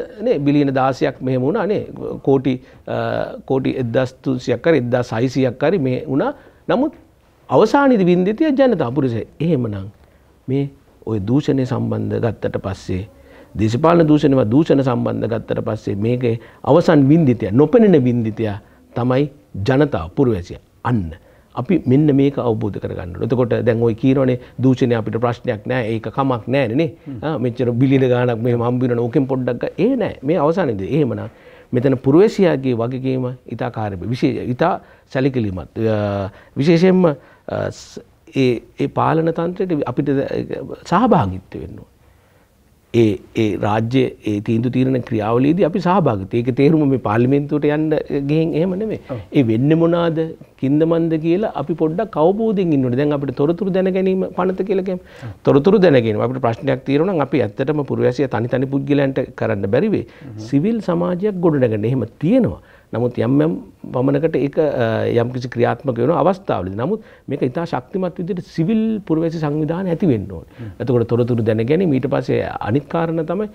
B: බිලියන දාසයක් මෙහම වුණ අනේ කෝටි කෝටි එදස්තුසියක්කර එදදා සයිසියක් කරි මේ වුණා නමුත් අවසානිද වින්දිතිය ජනත අපපුරුස එහෙමනං මේ ඔය දූෂණය සම්බන්ධ ගත්තට පස්සේ දේශපාලන දූෂණව දූෂණ සම්බන්ධ ගත්තට පස්සේ මේක අවසන් වින්දිතය නොපෙනෙන වින්දිතය තමයි ජනතා පුරවැසිය අන්න අපි මෙන්න මේක අවබෝධ කරගන්න. එතකොට දැන් ওই කියනෝනේ දූෂණය අපිට ප්‍රශ්නයක් නෑ. ඒක කමක් නෑනේ නේ. මෙච්චර බිලියන ගාණක් මෙහෙම හම්බුනන ඕකෙන් පොඩ්ඩක් ඒ නෑ. මේ අවසානයේදී එහෙමනම් මෙතන පුරවේශියාගේ වගකීම ඉතා කාර්යබ විශේෂ ඉතා සැලකිලිමත් විශේෂයෙන්ම ඒ පාලන තන්ත්‍රයට අපිට සහභාගිත්ව වෙන්න ඕන. ඒ ඒ රාජ්‍ය ඒ තීන්දු තීරණ ක්‍රියාවලියේදී අපි සහභාගී. ඒක තේරුම මේ පාර්ලිමේන්තුවට යන්න ගෙහින් එහෙම නෙමෙයි. ඒ වෙන්නේ මොනවාද? කින්දමන්ද කියලා අපි පොඩ්ඩක් අවබෝධයෙන් ඉන්න ඕනේ. දැන් අපිට තොරතුරු දැන ගැනීම පනත කියලා කියමු. තොරතුරු දැන ගැනීම අපිට ප්‍රශ්නයක් තියෙනවා නම් අපි ඇත්තටම පුරවැසිය තනි තනි පුද්ගලයන්ට කරන්න බැරි වෙයි. සිවිල් සමාජයක් ගොඩනගන්න. එහෙම තියෙනවා. නමුත් යම් යම් වමනකට ඒක යම් කිසි ක්‍රියාත්මක වෙන අවස්ථාවලදී නමුත් මේක ඉතා ශක්තිමත් විදිහට සිවිල් පුරවැසි සංවිධාන ඇති වෙන්න ඕනේ. එතකොට තොරතුරු දැන ගැනීම ඊට පස්සේ අනිත් කාරණා තමයි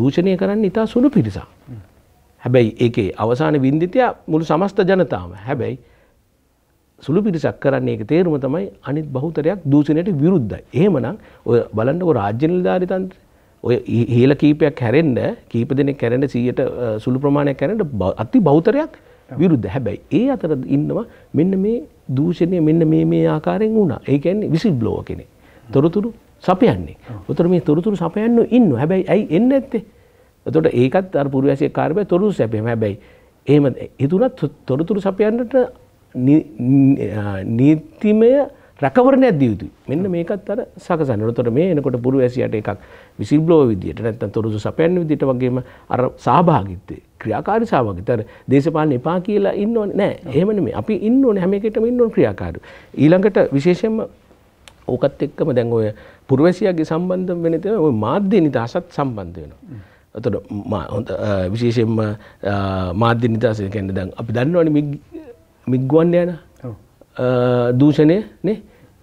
B: දූෂණය කරන්න ඉතා සුළු පිරිසක්. හැබැයි ඒකේ අවසාන වින්දිතය මුළු සමස්ත ජනතාවම. හැබැයි සුළු පිරිසක් කරන්නේ ඒක තේරුම තමයි අනිත් බහුතරයක් දූෂණයට විරුද්ධයි. එහෙමනම් ඔය බලන්නකො රාජ්‍ය නිලධාරීතන්ත්‍රය ඔය ඉහල කීපයක් හැරෙන්ට කීප දෙනෙ කැරෙන්ට සීයට සුළු ප්‍රමාණයක් කැරෙන්ට අති බෞතරයක් විරුද්ධ හැබැයි ඒ අතර ඉන්නවා මෙන්න මේ දූෂණය මෙන්න මේ මේ ආකාරයෙන් වුණා ඒකන්නේ විසිල් බ්ලෝ කෙනෙ තොරතුරු සපයන්නේ ඔතර මේ තොරතුරු සපයන්න ඉන්න හැබැයි ඇයි එන්න ඇත්තේ තොට ඒකත් අර පුරවැසිය කාරබය තොරු සැපයම හැබැයි ඒම එතුනත් තොරතුරු සපයන්නට නීතිමය රැකවරණයක් දිය යුතුයි. මෙන්න මේකත් අර සකසන්න. උතොර මේ එනකොට බුරු ඇසියට එකක් විසිල් බ්ලෝවර් විදියට නැත්නම් තොරතුරු සපයන්න විදියට වගේම අර සහභාගීත්වය ක්‍රියාකාරී සහභාගීත්වය අර දේශපාලන එපා කියලා ඉන්න ඕනේ නෑ. එහෙම නෙමෙයි. අපි ඉන්න ඕනේ හැම එකකටම ඉන්න ඕනේ ක්‍රියාකාරී. ඊළඟට විශේෂයෙන්ම ඕකත් එක්කම දැන් ඔය පුරවැසියාගේ සම්බන්ධ වෙන තේ ඔය මාධ්‍ය නිදහසත් සම්බන්ධ වෙනවා. එතකොට හොඳ විශේෂයෙන්ම මාධ්‍ය නිදහස කියන්නේ දැන් අපි දන්නවනේ මිග් මිග්ගුවන් යනවා දූෂණය නේ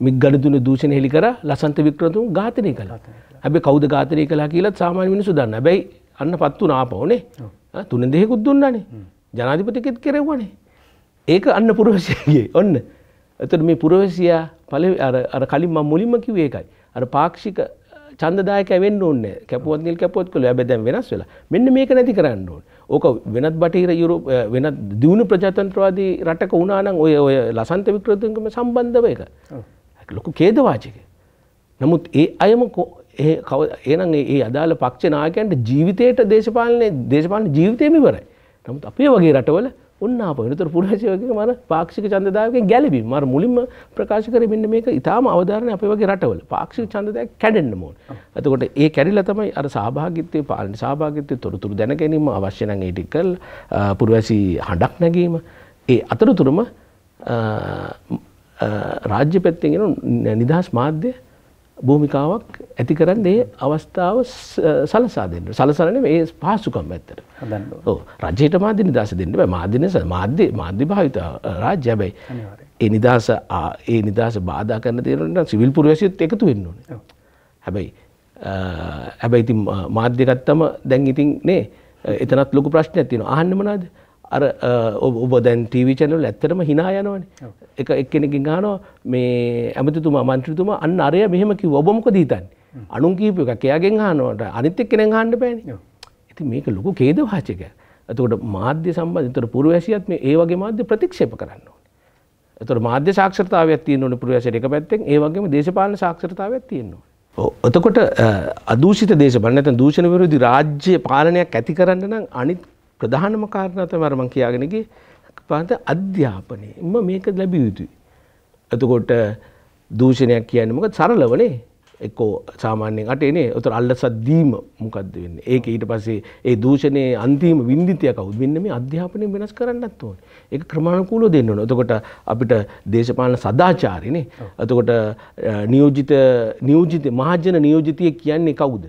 B: මික් ගඩදුන දූෂණ හෙළි කර ලසන්ත වික්‍රතුන් ඝාතනය කළා. හැබැයි කවුද ඝාතනය කළා කියලාත් සාමාන්‍ය මිනිස්සු දන්නවා. හැබැයි අන්න පත්තු නාපවනේ. තුනෙන් දෙකකුත් දුන්නානේ. ජනාධිපතිකෙත් කෙරෙව්වනේ. ඒක අන්න පුරවැසියාගේ. ඔන්න. එතකොට මේ පුරවැසියා පළ අර කලින් මම මුලින්ම කිව්වේ ඒකයි. අර පාක්ෂික චන්දදායක වෙන්න ඕනේ කැපුවත් නිල් කැපුවත් කළා හැබැයි දැන් වෙනස් වෙලා මෙන්න මේක නැති කරන්න ඕනේ ඕක වෙනත් බටහිර යුරෝප වෙනත් දියුණු ප්‍රජාතන්ත්‍රවාදී රටක වුණා නම් ඔය ඔය ලසන්ත වික්‍රමතුංගම සම්බන්ධව
A: එක
B: ලොකු ඛේදවාචක නමුත් ඒ අයම ඒ එහෙනම් ඒ අදාළ පක්ෂ නායකයන්ට ජීවිතේට දේශපාලනේ දේශපාලන ජීවිතේම ඉවරයි නමුත් අපේ වගේ රටවල ඔන්න අප නිතර පුරාශයක මර පාක්ෂික චන්දදායකෙන් ගැලබීම මර මුලින්ම ප්‍රකාශ කර මෙන්න මේක ඉතාම අවධාරණය අපේ වගේ රටවල පාක්ෂික චන්දදායක් කැඩෙන්න මෝන් ඇතකොට ඒ කැඩිලා තමයි අර සහභාගිත්වය පාලන සහභාගිත්වය තොරතුරු දැන ගැනීම අවශ්‍ය නම් ඒ ටික කල් පුරවැසි හඬක් නැගීම ඒ අතරතුරම රාජ්‍ය පැත්තෙන් එන නිදහස් මාධ්‍ය භූමිකාවක් ඇති කරන්න ඒ අවස්ථාව සලසා දෙන්න. සලසන මේ පහසුකම් ඇත්තට. රජයට මාධ්‍ය නිදහස දෙන්න බෑ. මාධ්‍යනේ මාධ්‍ය මාධ්‍ය භාවිත රාජ්‍ය හැබැයි. ඒ නිදහස ඒ නිදහස බාධා කරන දේවල් සිවිල් පුරවැසියත් එකතු වෙන්න ඕනේ. හැබැයි හැබැයි ඉතින් මාධ්‍ය ගත්තම දැන් ඉතින් නේ එතනත් ලොකු ප්‍රශ්නයක් තියෙනවා. අහන්න මොනවද? අර ඔබ දැන් ටීවී චැනල් ඇත්තටම හිනා යනවනේ. එක එක්කෙනකින් අහනවා මේ ඇමතිතුමා මන්ත්‍රීතුමා අන්න අරය මෙහෙම කිව්වා. ඔබ මොකද හිතන්නේ? අනුන් කියපු එකක් එයාගෙන් අහනවට අනිත් එක්කෙනෙන් අහන්න බෑනේ. ඉතින් මේක ලොකු ඛේද වාචකයක්. එතකොට මාධ්‍ය සම්බන්ධ ඒතර පුරවැසියත් මේ ඒ වගේ මාධ්‍ය ප්‍රතික්ෂේප කරන්න ඕනේ. ඒතර මාධ්‍ය සාක්ෂරතාවයක් තියෙන්න ඕනේ පුරවැසියට එක පැත්තෙන් ඒ වගේම දේශපාලන සාක්ෂරතාවයක් තියෙන්න ඕනේ. එතකොට අදූෂිත දේශපාලන නැත්නම් දූෂණ විරෝධී රාජ්‍ය පාලනයක් ඇති කරන්න නම් අනිත් ප්‍රධානම කාරණා තමයි මම කියාගෙන ගියේ පාත අධ්‍යාපනය. එම්ම මේක ලැබිය යුතුයි. එතකොට දූෂණයක් කියන්නේ මොකද සරලවනේ. එක්කෝ සාමාන්‍යයෙන් අටේනේ. උතර අල්ලසද්දීම මොකද්ද වෙන්නේ? ඒක ඊට පස්සේ ඒ දූෂණයේ අන්තිම වින්දිතය කවුද? මෙන්න මේ අධ්‍යාපනය වෙනස් කරන්නත් ඕනේ. ඒක ක්‍රමානුකූලව දෙන්න ඕනේ. එතකොට අපිට දේශපාලන සදාචාරයනේ. එතකොට නියෝජිත නියෝජිත මහජන නියෝජිතය කියන්නේ කවුද?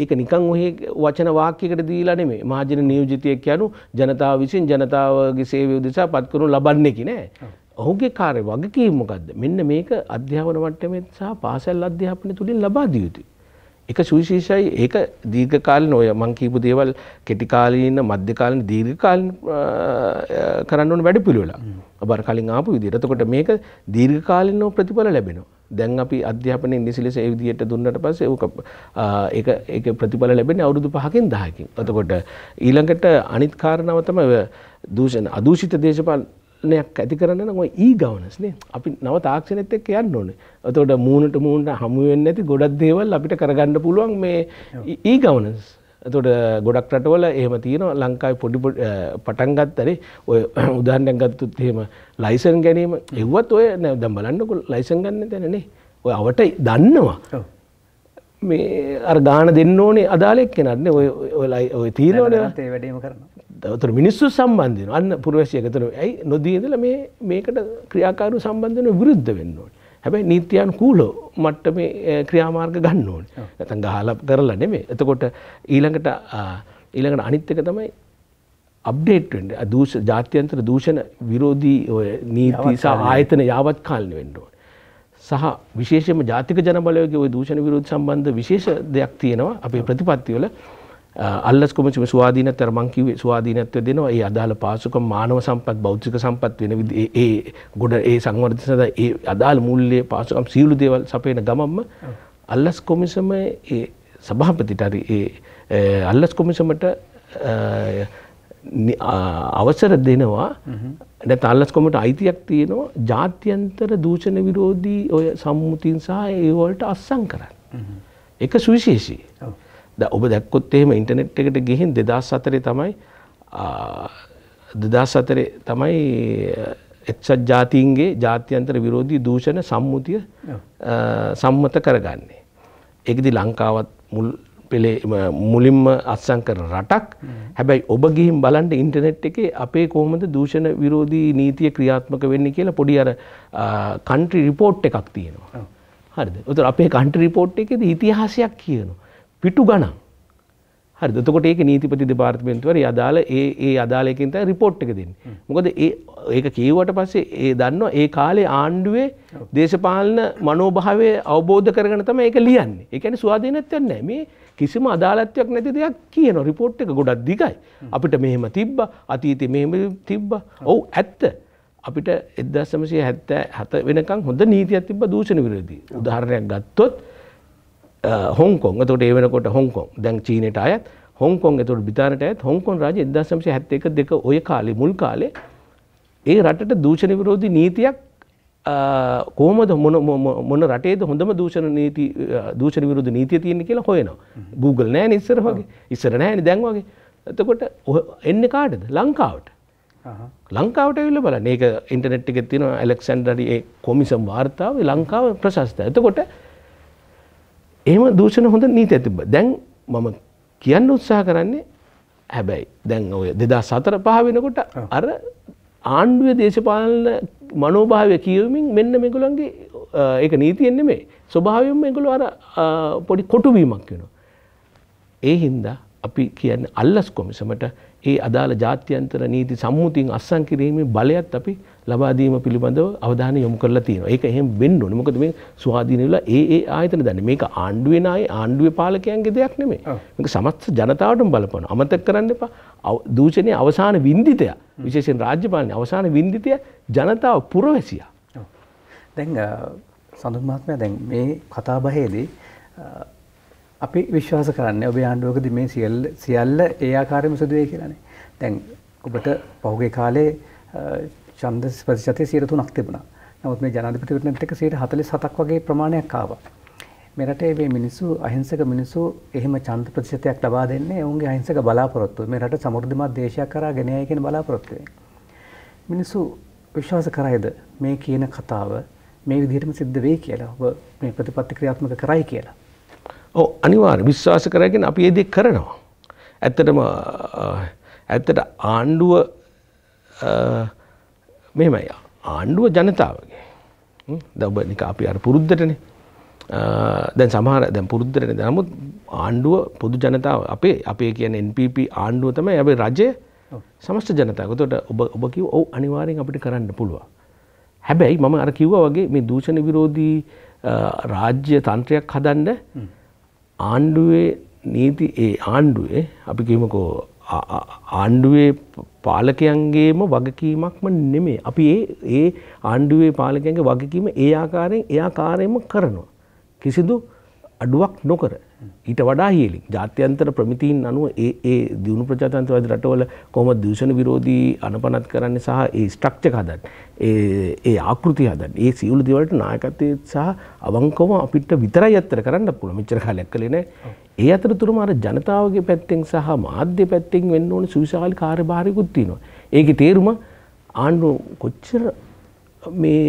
B: ඒක නිකන් ඔහේ වචන වාක්‍යයකට දීලා නෙමෙයි. මහජන නියෝජිතයෙක් යනු ජනතාව විසින් ජනතාවගේ සේවය උදෙසා පත් කරනු ලබන්නේ කි නෑ. ඔහුගේ කාර්ය වගකීම මොකද්ද? මෙන්න මේක අධ්‍යාපන මට්ටමේ සහ පාසල් අධ්‍යාපනය තුලින් ලබා දිය යුතුයි. එක සුවිශේෂයි ඒක දීර්ඝකාලීන ඔය මං කියපු දේවල් කෙටිකාලීන මධ්‍යකාලීන දීර්ඝකාලීන කරන්න ඕන වැඩපිළිවෙල. අපාර කලින් ආපු විදිහට. එතකොට මේක දීර්ඝකාලීනව ප්‍රතිඵල ලැබෙනවා. දැන් අපි අධ්‍යාපනයේ නිසිලෙස ඒ විදිහට දුන්නට පස්සේ ඒක ඒක ප්‍රතිඵල ලැබෙන්නේ අවුරුදු 5කින් 10කින්. එතකොට ඊළඟට අනිත් කාරණාව තමයි දූෂණ අදූෂිත දේශපාලන නයක් ඇති කරන්න නම් ඊ ගවනස් e නේ අපි නව තාක්ෂණෙත් එක්ක යන්න ඕනේ. එතකොට මූණට මූණට හමු වෙන්නේ නැති ගොඩක් දේවල් අපිට කරගන්න පුළුවන් මේ ඊ ගවනස්. E එතකොට ගොඩක් රටවල එහෙම තියෙනවා ලංකාවේ පොඩි පටන් ගත්තනේ ඔය උදාහරණයක් ගත්තොත් එහෙම ලයිසන් ගැනීම එව්වත් ඔය දැන් බලන්නකො ලයිසන් ගන්න තැන නේ. ඔය අවට දන්නවා. Oh. මේ අර ගාන දෙන්න ඕනේ අදාළ එක්කෙනාට නේ ඔය ඔය ඔය තියෙනවනේ.
A: ඒ වැඩේම කරනවා.
B: දවතර මිනිස්සු සම්බන්ධයන අන්න පුරවැසිය එකතන ඇයි නොදීදල මේ මේකට ක්‍රියාකාරු සම්බන්ධන විරුද්ධ වෙන්න ඕන හැබැයි නීතියන් කූලෝ මට්ට මේ ක්‍රියාමාර්ග ගන්න ඕන ඇතන් ගහලප කරලා නෙමේ එතකොට ඊළඟට ඊළඟට අනිත් එක තමයි අප්ඩේට්ෙන්ට දූෂ ජාත්‍යන්තර දූෂණ විරෝධී ඔය නීතිසා ආයතන යාවත් කාලන වෙන්ඩෝ සහ විශේෂම ජාතික ජනබලයගේ ඔය දූෂණ විරෝධ සම්බන්ධ විශේෂ දෙයක් තියෙනවා අපේ ප්‍රතිපත්තිවල අල්ලස් කොමිසම ස්වාධීනත්වය මං කිව්වේ ස්වාධීනත්වය දෙනවා. ඒ අදාළ පාසුකම් මානව සම්පත්, භෞතික සම්පත් වෙන විදිහ ඒ ගොඩ ඒ සංවර්ධන සඳහා ඒ අදාළ මූල්‍ය පාසුකම් සියලු දේවල් සපයන ගමම්ම අල්ලස් කොමිසම ඒ සභාපතිට හරි ඒ අල්ලස් කොමිසමට අවසර දෙනවා නැ අල්ලස් කොමට අයිතියක් තියෙනවා ජාත්‍යන්තර දූෂණ විරෝධී ඔය සම්මුතින් සහ ඒවලට අස්සං කරන්න. එක සුවිශේෂී. ඔබ දැක්කොත් එහෙම ඉන්ටනෙට් එකට ගිහින් දෙදස් අතරේ තමයි දෙදස් අතරේ තමයි එක්සත් ජාතින්ගේ ජාත්‍යන්තර විරෝධී දූෂණ සම්මුතිය සම්මත කරගන්නේ. ඒකදි ලංකාවත් මුල් පෙළේ මුලින්ම අත්සං කරන රටක් හැබැයි ඔබ ගිහින් බලන්න ඉන්ටනෙට් එකේ අපේ කොහොමද දූෂණ විරෝධී නීතිය ක්‍රියාත්මක වෙන්නේ කියලා පොඩි අර කන්ට්‍රි රිපෝට් එකක් තියෙනවා. හරිද? උතර අපේ කන්ට්‍රි රිපෝට් එකේදී ඉතිහාසයක් කියනවා. පිටු ගණන් හරි දතකොට ඒක නීතිපති දෙපාර්තමේන්තුවර අදාළ ඒ ඒ අදාලයකින් තයි රිපෝට් එක දෙන්න මොකද ඒ ඒක කීවට පස්සේ ඒ දන්නවා ඒ කාලේ ආණ්ඩුවේ දේශපාලන මනෝභාවය අවබෝධ කරගෙන තමයි ඒක ලියන්නේ ඒ කියන්නේ ස්වාධීනත්වයක් නැහැ මේ කිසිම අදාළත්වයක් නැති දෙයක් කියන රිපෝට් එක ගොඩක් දිගයි අපිට මෙහෙම තිබ්බා අතීතේ මෙහෙම තිබ්බා ඔව් ඇත්ත අපිට 1977 වෙනකන් හොඳ නීතියක් තිබ්බා දූෂණ විරෝධී උදාහරණයක් ගත්තොත් හොංකොන් තොට ඒවනකොට හොංකොන් දැන් චීනට අයත් හොංකොන් එතුට බිතානට ඇත් හොංකොන් රජ එදසම්ස හැත්ත එක දෙක ඔය කාලේ මුල් කාලේ ඒ රටට දූෂණ විරෝධි නීතියක් uh, කෝමද මොන මොන රටේද හොඳම දූෂණ නීති uh, දූෂණ විරුද්ධ නීතිය තියෙන කියලා හොයනවා Google නෑ ඉස්සර වගේ ඉස්සර නෑන දැන් වගේ එතකොට එන්න කාටද ලංකාවට ලංකාවට ඇවිල්ල බල ඒක ඉන්ටනෙට් එක තියෙන ඇලෙක්සන්ඩරි ඒ කොමිසම් වාර්තාව ලංකාව ප්‍රශස්ත එතකොට එහෙම දූෂණ හොඳ නීති ඇතිබ දැන් මම කියන්න උත්සාහ කරන්නේ හැබැයි දැන් ඔය දෙදා සතර පහ වෙනකොට අර ආණ්ඩුවේ දේශපාලන මනෝභාවය කියවමින් මෙන්න මේගොල්ලන්ගේ ඒක නීතියෙන් නෙමෙයි ස්වභාවයෙන්ම මේගොල්ලෝ අර පොඩි කොටුවීමක් වෙනවා ඒ හින්දා අපි කියන්න අල්ලස් කොමිසමට ඒ අදාළ ජාත්‍යන්තර නීති සම්මුතින් අස්සං කිරීමේ බලයත් අපි ලබාදීම පිළිබඳව අවධානය යොමු කරලා තියෙනවා. ඒක එහෙම වෙන්න ඕනේ. මොකද මේ ස්වාධීන වෙලා ඒ ඒ ආයතන දන්නේ. මේක ආණ්ඩුවේ නායි ආණ්ඩුවේ පාලකයන්ගේ දෙයක් නෙමෙයි. මේක සමස්ත ජනතාවටම බලපාන. අමතක කරන්න එපා. දූෂණයේ අවසාන වින්දිතය විශේෂයෙන් රාජ්‍ය පාලනයේ අවසාන වින්දිතය ජනතාව පුරවැසියා.
A: දැන් සඳුන් මහත්මයා දැන් මේ කතාබහේදී අපි විශ්වාස කරන්න ඔබේ ආණ්ඩුවකද මේ සියල් සියල්ල ඒ ආකාරයම සිදුවේ කියලානේ. දැන් ඔබට පහුගිය කාලේ ඡන්ද ප්‍රතිශතය 103ක් තිබුණා. නමුත් මේ ජනාධිපතිවරණයත් එක්ක 147ක් වගේ ප්‍රමාණයක් ආවා. මේ රටේ මේ මිනිස්සු අහිංසක මිනිස්සු එහෙම ඡන්ද ප්‍රතිශතයක් ලබා දෙන්නේ ඔවුන්ගේ අහිංසක බලාපොරොත්තුව. මේ රට සමෘද්ධිමත් දෙශයක් කරා ගෙන යයි කියන බලාපොරොත්තුවෙන්. මිනිස්සු විශ්වාස කරයිද මේ කියන කතාව මේ විදිහටම සිද්ධ වෙයි කියලා ඔබ මේ ප්‍රතිපත්ති ක්‍රියාත්මක කරයි කියලා. ඔව්
B: අනිවාර්ය විශ්වාස කරගෙන අපි ඒ දේ කරනවා. ඇත්තටම ඇත්තට ආණ්ඩුව මෙහෙමයි ආණ්ඩුව ජනතාවගේ. දැන් ඔබ නික අපි අර පුරුද්දටනේ. දැන් සමහර දැන් පුරුද්දටනේ. නමුත් ආණ්ඩුව පොදු ජනතාව අපේ අපේ කියන්නේ NPP ආණ්ඩුව තමයි අපේ රජය සමස්ත ජනතාව. ඒකට ඔබ ඔබ කිව්ව ඔව් අනිවාර්යෙන් අපිට කරන්න පුළුවන්. හැබැයි මම අර කිව්වා වගේ මේ දූෂණ විරෝධී රාජ්‍ය තන්ත්‍රයක් හදන්න ආණ්ඩුවේ නීති ඒ ආණ්ඩුවේ අපි කියමකෝ ආණ්ඩුවේ පාලකයන්ගේම වගකීමක්ම නෙමේ. අපි ඒ ආණ්ඩුවේ පාලකයන්ගේ වගකීම ඒ ආකාරයෙන් ඒ ආකාරයෙන්ම කරනවා. කිසිදු අඩුවක් නොකර ඊට වඩා හිලි ජාත්‍යන්තර ප්‍රමිතින් අනුව ඒ දියුණු ප්‍රජාතන්තවාද රටවල කොම දෂණ විරෝධී අනපනත් කරන්න සහ ඒ ස්ට්‍රක්්ච හදන් ඒ ආකෘති හදන් ඒ සියලු දිවලට නායකතය සහ අවංකොම අපිට විතරයි අත්තර කරන්න පුළ මිචර කලයක් කලන ඒ අතර තුරම අර ජනතාවගේ පැත්තෙන් සහ මාධ්‍ය පැත්තෙන් වෙන්න ඕන සුවිශාලි කාරභාරයකුත්තිනවා. ඒක තේරුම ආණ්ඩුව කොච්චර මේ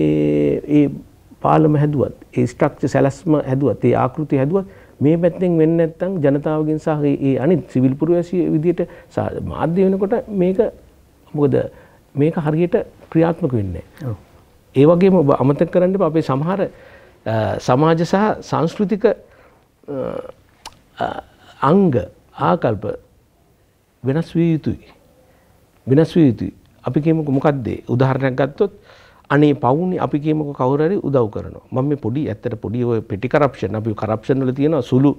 B: පාලම හැදුවත් ඒ ස්ට්‍රක්චර් සැලැස්ම හැදුවත් ඒ ආකෘති හැදුවත් මේ පැත්තෙන් වෙන්නේ නැත්නම් ජනතාවගෙන් සහ ඒ අනිත් සිවිල් පුරවැසිය විදියට මාධ්‍ය වෙනකොට මේක මොකද මේක හරියට ක්‍රියාත්මක වෙන්නේ නැහැ. ඒ වගේම ඔබ අමතක කරන්න එපා අපේ සමහර සමාජ සහ සංස්කෘතික අංග ආකල්ප වෙනස් විය යුතුයි. වෙනස් විය යුතුයි. අපි කියමුකෝ මොකද්ද? උදාහරණයක් ගත්තොත් අනේ පවුනේ අපි කියමුකෝ කවුරු හරි උදව් කරනවා. මම මේ පොඩි ඇත්තට පොඩි ඔය petty corruption අපි corruption වල තියෙන සුළු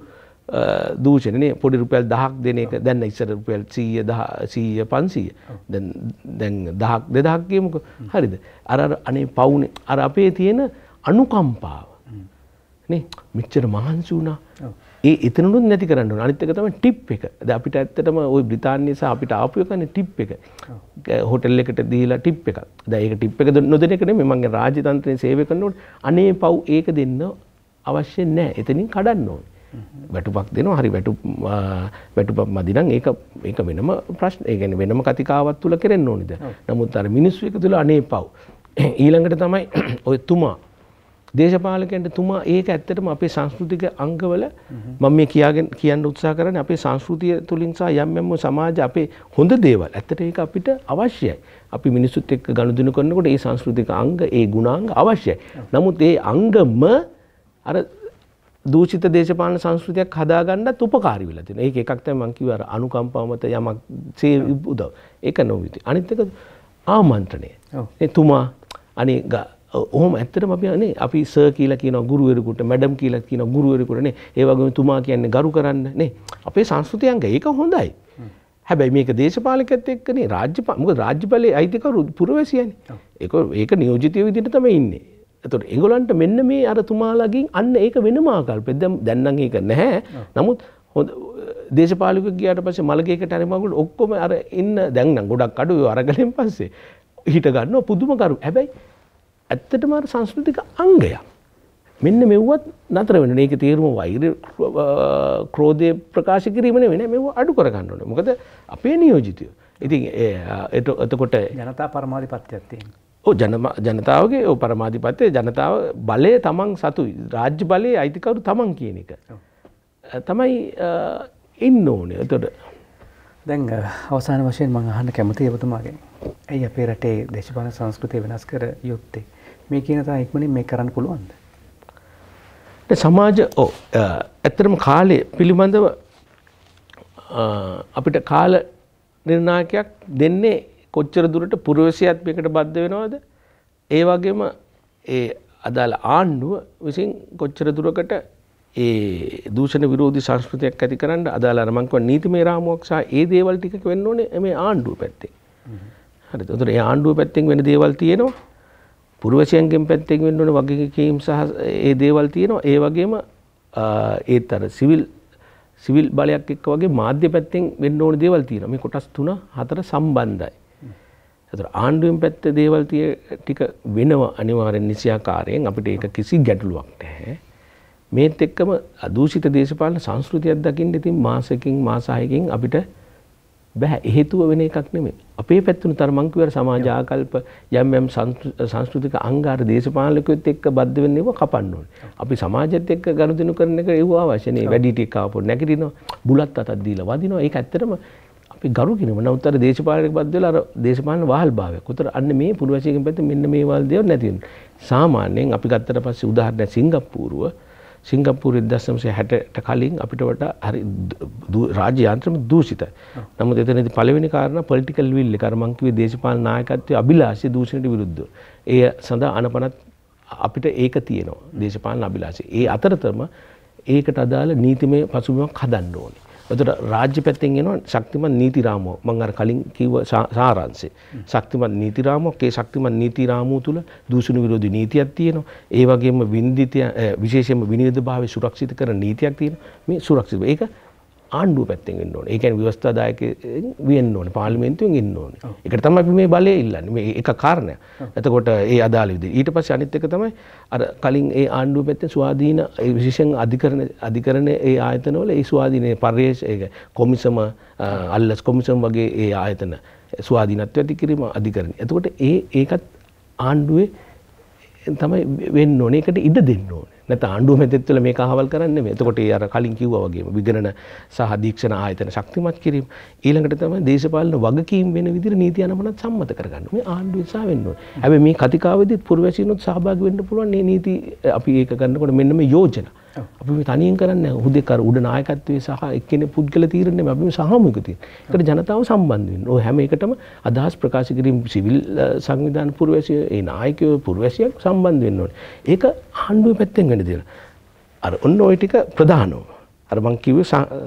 B: දූෂණනේ පොඩි රුපියල් 1000ක් දෙන එක දැන් ඉස්සර රුපියල් 100 100 500 දැන් දැන් 1000 2000 කියමුකෝ හරිද අර අර අනේ පවුනේ අර අපේ තියෙන අනුකම්පාව නේ මෙච්චර මහන්සි වුණා ඒ එතනුත් නැති කරන්න අනිත් එක තමයි ටිප් එක. දැන් අපිට ඇත්තටම ওই බ්‍රිතාන්‍ය සහ අපිට ආපු එකනේ ටිප් එක. හෝටල් එකට දීලා ටිප් එකක්. දැන් ඒක ටිප් එක නොදෙන එක නෙමෙයි මම රාජ්‍යතන්ත්‍රයේ සේවය කරනකොට අනේ පව් ඒක දෙන්න අවශ්‍ය නැහැ. එතනින් කඩන්න ඕනේ. වැටුපක් දෙනවා හරි වැටු වැටුපක් මදි නම් ඒක ඒක වෙනම ප්‍රශ්න ඒ කියන්නේ වෙනම කතිකාවක් තුල කෙරෙන්න ඕනේද. නමුත් අර මිනිස්සු එක තුල අනේ පව්. ඊළඟට තමයි ඔය තුමා දේශපාලකයන්ට තුමා ඒක ඇත්තටම අපේ සංස්කෘතික අංගවල මම මේ කියාගෙන කියන්න උත්සාහ කරන්නේ අපේ සංස්කෘතිය තුලින් සහ යම් යම් සමාජ අපේ හොඳ දේවල් ඇත්තට ඒක අපිට අවශ්‍යයි. අපි මිනිස්සුත් එක්ක ගනුදෙනු කරනකොට ඒ සංස්කෘතික අංග ඒ ගුණාංග අවශ්‍යයි. නමුත් ඒ අංගම අර දූෂිත දේශපාලන සංස්කෘතියක් හදාගන්නත් උපකාරී වෙලා තියෙනවා. ඒක එකක් තමයි මම කිව්වා අර අනුකම්පාව මත යමක් සේ උදව්. ඒක නොවිති. අනිත් එක ආමන්ත්‍රණය. ඒ තුමා අනේ ඔහොම ඇත්තටම අපි අනේ අපි සර් කියලා කියනවා ගුරුවරයෙකුට මැඩම් කියලා කියනවා ගුරුවරයෙකුටනේ ඒ වගේම තුමා කියන්නේ ගරු කරන්න නේ අපේ සංස්කෘතියංග ඒක හොඳයි හැබැයි මේක දේශපාලකයත් එක්කනේ රාජ්‍ය මොකද රාජ්‍ය බලයේ අයිතිකරු පුරවැසියනේ ඒක ඒක නියෝජිතය විදිහට තමයි ඉන්නේ එතකොට ඒගොල්ලන්ට මෙන්න මේ අර තුමාලාගෙන් අන්න ඒක වෙනම ආකල්පෙන් දැන් දැන් නම් ඒක නැහැ නමුත් හොඳ දේශපාලක ගියාට පස්සේ මලගේකට අරමගුල් ඔක්කොම අර ඉන්න දැන් නම් ගොඩක් අඩුයි අරගලෙන් පස්සේ හිට ගන්න පුදුම කරු හැබැයි ඇත්තටම අර සංස්කෘතික අංගයක්. මෙන්න මෙව්වත් නතර වෙන ඒක තේරුම වෛර ක්‍රෝධය ප්‍රකාශ කිරීම නෙවෙයි මෙව අඩු කර ගන්න ඕනේ. මොකද අපේ නියෝජිතයෝ. ඉතින් එතකොට
A: ජනතා පරමාධිපත්‍යයක් තියෙනවා.
B: ඔව් ජනතාවගේ ඔව් පරමාධිපත්‍යය ජනතාව බලය තමන් සතුයි. රාජ්‍ය බලයේ අයිතිකරු තමන් කියන එක. තමයි
A: ඉන්න ඕනේ. එතකොට දැන් අවසාන වශයෙන් මම අහන්න කැමතියි ඔබතුමාගෙන්. ඇයි අපේ රටේ දේශපාලන සංස්කෘතිය වෙනස් කර යුත්තේ? මේ කියන තා ඉක්මනින් මේ කරන්න පුළුවන්ද?
B: සමාජ ඔව් ඇත්තටම කාලය පිළිබඳව අපිට කාල නිර්ණායකයක් දෙන්නේ කොච්චර දුරට පුරවැසියත් මේකට බද්ධ වෙනවද? ඒ වගේම ඒ අදාළ ආණ්ඩුව විසින් කොච්චර දුරකට ඒ දූෂණ විරෝධී සංස්කෘතියක් ඇති කරන්න අදාළ අර මං කියවා නීතිමය රාමුවක් සහ ඒ දේවල් ටිකක වෙන්න ඕනේ මේ ආණ්ඩුව පැත්තේ. හරිද? ඒතර ඒ ආණ්ඩුව පැත්තෙන් වෙන දේවල් තියෙනවා. පුරවශයන්ගෙන් පැත්තෙන් වෙන්න ඕන වගකීම් සහ ඒ දේවල් තියෙනවා ඒ වගේම ඒත් අර සිවිල් සිවිල් බලයක් එක්ක වගේ මාධ්‍ය පැත්තෙන් වෙන්න ඕන දේවල් තියෙනවා මේ කොටස් තුන හතර සම්බන්ධයි. ඒතර ආණ්ඩුවෙන් පැත්ත දේවල් tie ටික වෙනවා අනිවාර්යෙන් නිසියාකාරයෙන් අපිට ඒක කිසි ගැටලුවක් නැහැ. මේත් එක්කම අදූෂිත දේශපාලන සංස්කෘතියක් දකින්න ඉතින් මාසෙකින් මාස හයකින් අපිට බෑ හේතුව වෙන එකක් නෙමෙයි. අපේ පැත්තෙන් තර මං කියවර සමාජ ආකල්ප යම් යම් සංස්කෘතික අංගාර දේශපාලකයොත් එක්ක බද්ධ වෙන්න ඒවා කපන්න ඕනේ. අපි සමාජයත් එක්ක ගනුදෙනු කරන එක ඒව අවශ්‍ය නේ. වැඩි ටික ආපොත් නැගිටිනවා. බුලත් අතක් දීලා වදිනවා. ඒක ඇත්තටම අපි ගරු කිනව. නමුත් අර දේශපාලනයක බද්ධ වෙලා අර දේශපාලන වහල්භාවයක්. උතර අන්න මේ පුරවැසියකෙන් පැත්තේ මෙන්න මේ වල් දේවල් නැති වෙනවා. සාමාන්‍යයෙන් අපි ගත්තට පස්සේ උදාහරණයක් සිංගප්පූරුව සිංගප්පූර් ඉදස්සමසේ හැටට කලින් අපිට වඩා හරි රාජ්‍ය යන්ත්‍රම දූෂිතයි. නමුත් එතනදී පළවෙනි කාරණා පොලිටිකල් විල් එක අර මං කිව්වේ දේශපාලන නායකත්වයේ අභිලාෂය දූෂණයට විරුද්ධව. ඒ සඳහා අනපනත් අපිට ඒක තියෙනවා. දේශපාලන අභිලාෂය. ඒ අතරතම ඒකට අදාළ නීතිමය පසුබිමක් හදන්න ඕනේ. එතකොට රාජ්‍ය පැත්තෙන් එනවා ශක්තිමත් නීති රාමුව. මම අර කලින් කිව්ව සාරාංශය. ශක්තිමත් නීති රාමුවක්. ඒ ශක්තිමත් නීති රාමුව තුල දූෂණ විරෝධී නීතියක් තියෙනවා. ඒ වගේම විනිදිතය විශේෂයෙන්ම විනිවිදභාවය සුරක්ෂිත කරන නීතියක් තියෙනවා. මේ සුරක්ෂිත. ඒක ආණ්ඩුව පැත්තෙන් එන්න ඕනේ. ඒ කියන්නේ ව්‍යවස්ථාදායකයෙන් වෙන්න ඕනේ. පාර්ලිමේන්තුවෙන් එන්න ඕනේ. ඒකට තමයි අපි මේ බලය ඉල්ලන්නේ. මේ එක කාරණයක්. එතකොට ඒ අදාළ විදිහට ඊට පස්සේ අනිත් එක තමයි අර කලින් ඒ ආණ්ඩුව පැත්තෙන් ස්වාධීන ඒ විශේෂයෙන් අධිකරණ අධිකරණ ඒ ආයතනවල ඒ ස්වාධීනයේ පරිශ ඒක කොමිසම අල්ලස් කොමිසම වගේ ඒ ආයතන ස්වාධීනත්වය ඇති කිරීම අධිකරණ. එතකොට ඒ ඒකත් ආණ්ඩුවේ තමයි වෙන්න ඕනේ. ඒකට ඉඩ දෙන්න ඕනේ. නැත්නම් ආණ්ඩුව මෙතෙත් තුළ මේක අහවල් කරන්නේ නෙමෙයි. එතකොට ඒ අර කලින් කිව්වා වගේම විගණන සහ දීක්ෂණ ආයතන ශක්තිමත් කිරීම ඊළඟට තමයි දේශපාලන වගකීම් වෙන විදිහට නීති අනුමත සම්මත කරගන්න. මේ ආණ්ඩුව නිසා වෙන්න ඕනේ. හැබැයි මේ කතිකාවේදීත් පුරවැසියනොත් සහභාගී වෙන්න පුළුවන් මේ නීති අපි ඒක ගන්නකොට මෙන්න මේ යෝජනා. අපි මේ තනියෙන් කරන්නේ හුදෙකර උඩ නායකත්වයේ සහ එක්කෙනෙක් පුද්ගල තීරණේ අපි මේ සහාමික තියෙන. ඒකට ජනතාව සම්බන්ධ වෙන්න. ඔය හැම එකටම අදහස් ප්‍රකාශ කිරීම සිවිල් සංවිධාන පුරවැසිය, ඒ නායකයෝ පුරවැසියක් සම්බන්ධ වෙන්න ඕනේ. ඒක ආණ්ඩුවේ පැත්තෙන් වෙන දේවල්. අර ඔන්න ওই ටික ප්‍රධානම. අර මං කිව්වේ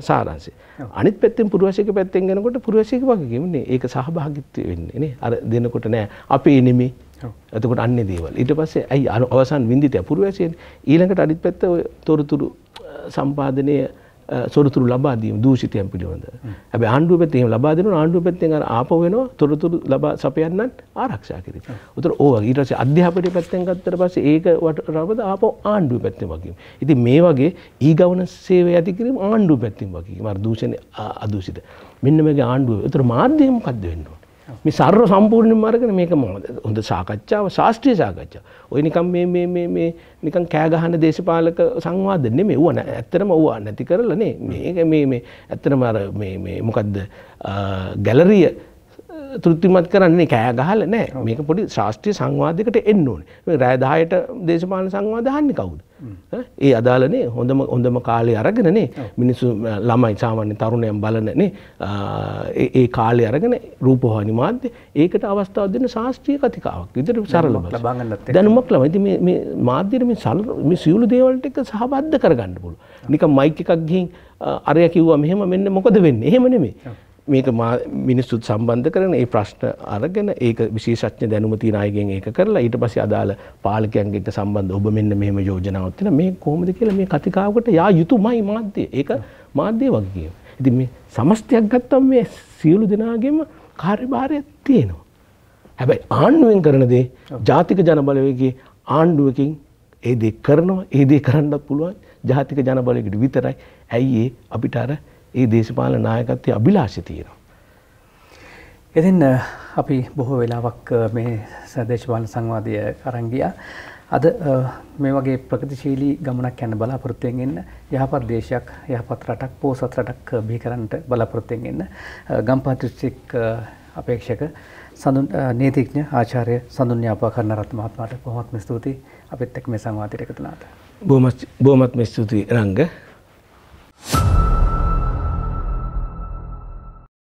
B: සාරාංශය. අනිත් පැත්තෙන් පුරවැසියෙක් පැත්තෙන් යනකොට පුරවැසියෙක් වගේම නේ ඒක සහභාගීත්වය වෙන්නේ නේ. අර දෙනකොට නෑ අපේ නෙමෙයි. එතකොට අන්නේ දේවල්. ඊට පස්සේ ඇයි අවසන් විඳිතය පුරවැසියෙන්නේ ඊළඟට අනිත් පැත්ත ඔය තොරතුරු සම්පාදනයේ සොරතුරු ලබාදීම දූෂිතයන් පිළිබඳ. හැබ ආණ්ඩුව පැත්තෙම ලබා දෙන ආණ්ඩුව පැත්තෙන් අර ආපහු වෙනවා තොරතුරු ලබා සපයන්නන් ආරක්ෂා කිරීම. උතර ඕවා ඊට පස්සේ අධ්‍යාපනයේ පැත්තෙන් ගත්තට පස්සේ ඒක රවද ආපහු ආණ්ඩුව පැත්තෙන් වගකීම. ඉතින් මේ වගේ ඊ ගවර්නන්ස් සේවය ඇති කිරීම ආණ්ඩුව පැත්තෙන් වගකීම. අර දූෂණ අදූෂිත. මෙන්න මේක ආණ්ඩුව. උතර මාධ්‍යය මොකද්ද වෙන්නේ? මේ සර්ව සම්පූර්ණයෙන්ම අරගෙන මේක මොනවද හොඳ සාකච්ඡාව ශාස්ත්‍රීය සාකච්ඡාව. ඔය නිකන් මේ මේ මේ මේ නිකන් කෑ ගහන දේශපාලක සංවාද නෙමෙයි. ඌව ඇත්තටම ඌව නැති කරලා නේ. මේක මේ මේ ඇත්තටම අර මේ මේ මොකද්ද ගැලරිය තෘප්තිමත් කරන්නේ කෑ ගහලා නෑ. මේක පොඩි ශාස්ත්‍රීය සංවාදයකට එන්න ඕනේ. මේ රෑ 10ට දේශපාලන සංවාද අහන්නේ කවුද? ඒ අදාලනේ හොඳම හොඳම කාලය අරගෙනනේ මිනිස්සු ළමයි සාමාන්‍ය තරුණයම් බලනනේ ඒ කාලය අරගෙන රූපවාහිනි මාධ්‍ය ඒකට අවස්ථාව දෙන ශාස්ත්‍රීය කතිකාවක් විදිහට සරලව දැනුමක් ළමයි ඉතින් මේ මේ මාධ්‍යෙ මේ සල් මේ සියලු දේවල් ටික සහබද්ධ කරගන්න පුළුවන් නිකන් මයික් එකක් ගිහින් අරයා කිව්වා මෙහෙම මෙන්න මොකද වෙන්නේ එහෙම නෙමෙයි මේක මිනිස්සුත් සම්බන්ධ කරන ඒ ප්‍රශ්න අරගෙන ඒක විශේෂඥ දැනුම තියෙන අයගෙන් ඒක කරලා ඊට පස්සේ අදාළ පාලකයන්ගෙන් සම්බන්ධ ඔබ මෙන්න මෙහෙම යෝජනාවක් තියෙන මේ කොහොමද කියලා මේ කතිකාවකට යා යුතුමයි මාධ්‍ය. ඒක මාධ්‍ය වගේ කියන. ඉතින් මේ සමස්තයක් ගත්තම මේ සියලු දෙනාගේම කාර්යභාරය තියෙනවා. හැබැයි ආණ්ඩුවෙන් කරන දේ ජාතික ජනබලවේගයේ ආණ්ඩුවකින් ඒ දේ කරනවා ඒ දේ කරන්නත් පුළුවන් ජාතික ජනබලයකට විතරයි. ඇයි ඒ අපිට අර ඒ දේශපාලන නායකත්වයේ අභිලාෂය තියෙනවා.
A: ඉතින් අපි බොහෝ වෙලාවක් මේ දේශපාලන සංවාදය අරන් ගියා. අද මේ වගේ ප්‍රගතිශීලී ගමනක් යන බලාපොරොත්තුෙන් එන්න යහපත් දේශයක් යහපත් රටක් පෝසත් රටක් බිහි කරන්නට බලාපොරොත්තුෙන් එන්න ගම්පහ දිස්ත්‍රික් අපේක්ෂක සඳුන් නීතිඥ ආචාර්ය සඳුන් යාපාකරණරත්න මහත්මයාට බොහොමත්ම ස්තුතියි අපිත් එක්ක මේ සංවාදයට එකතු වුණාට.
B: බොහොමත් බොහොමත්ම ස්තුතියි රංග. Thank you.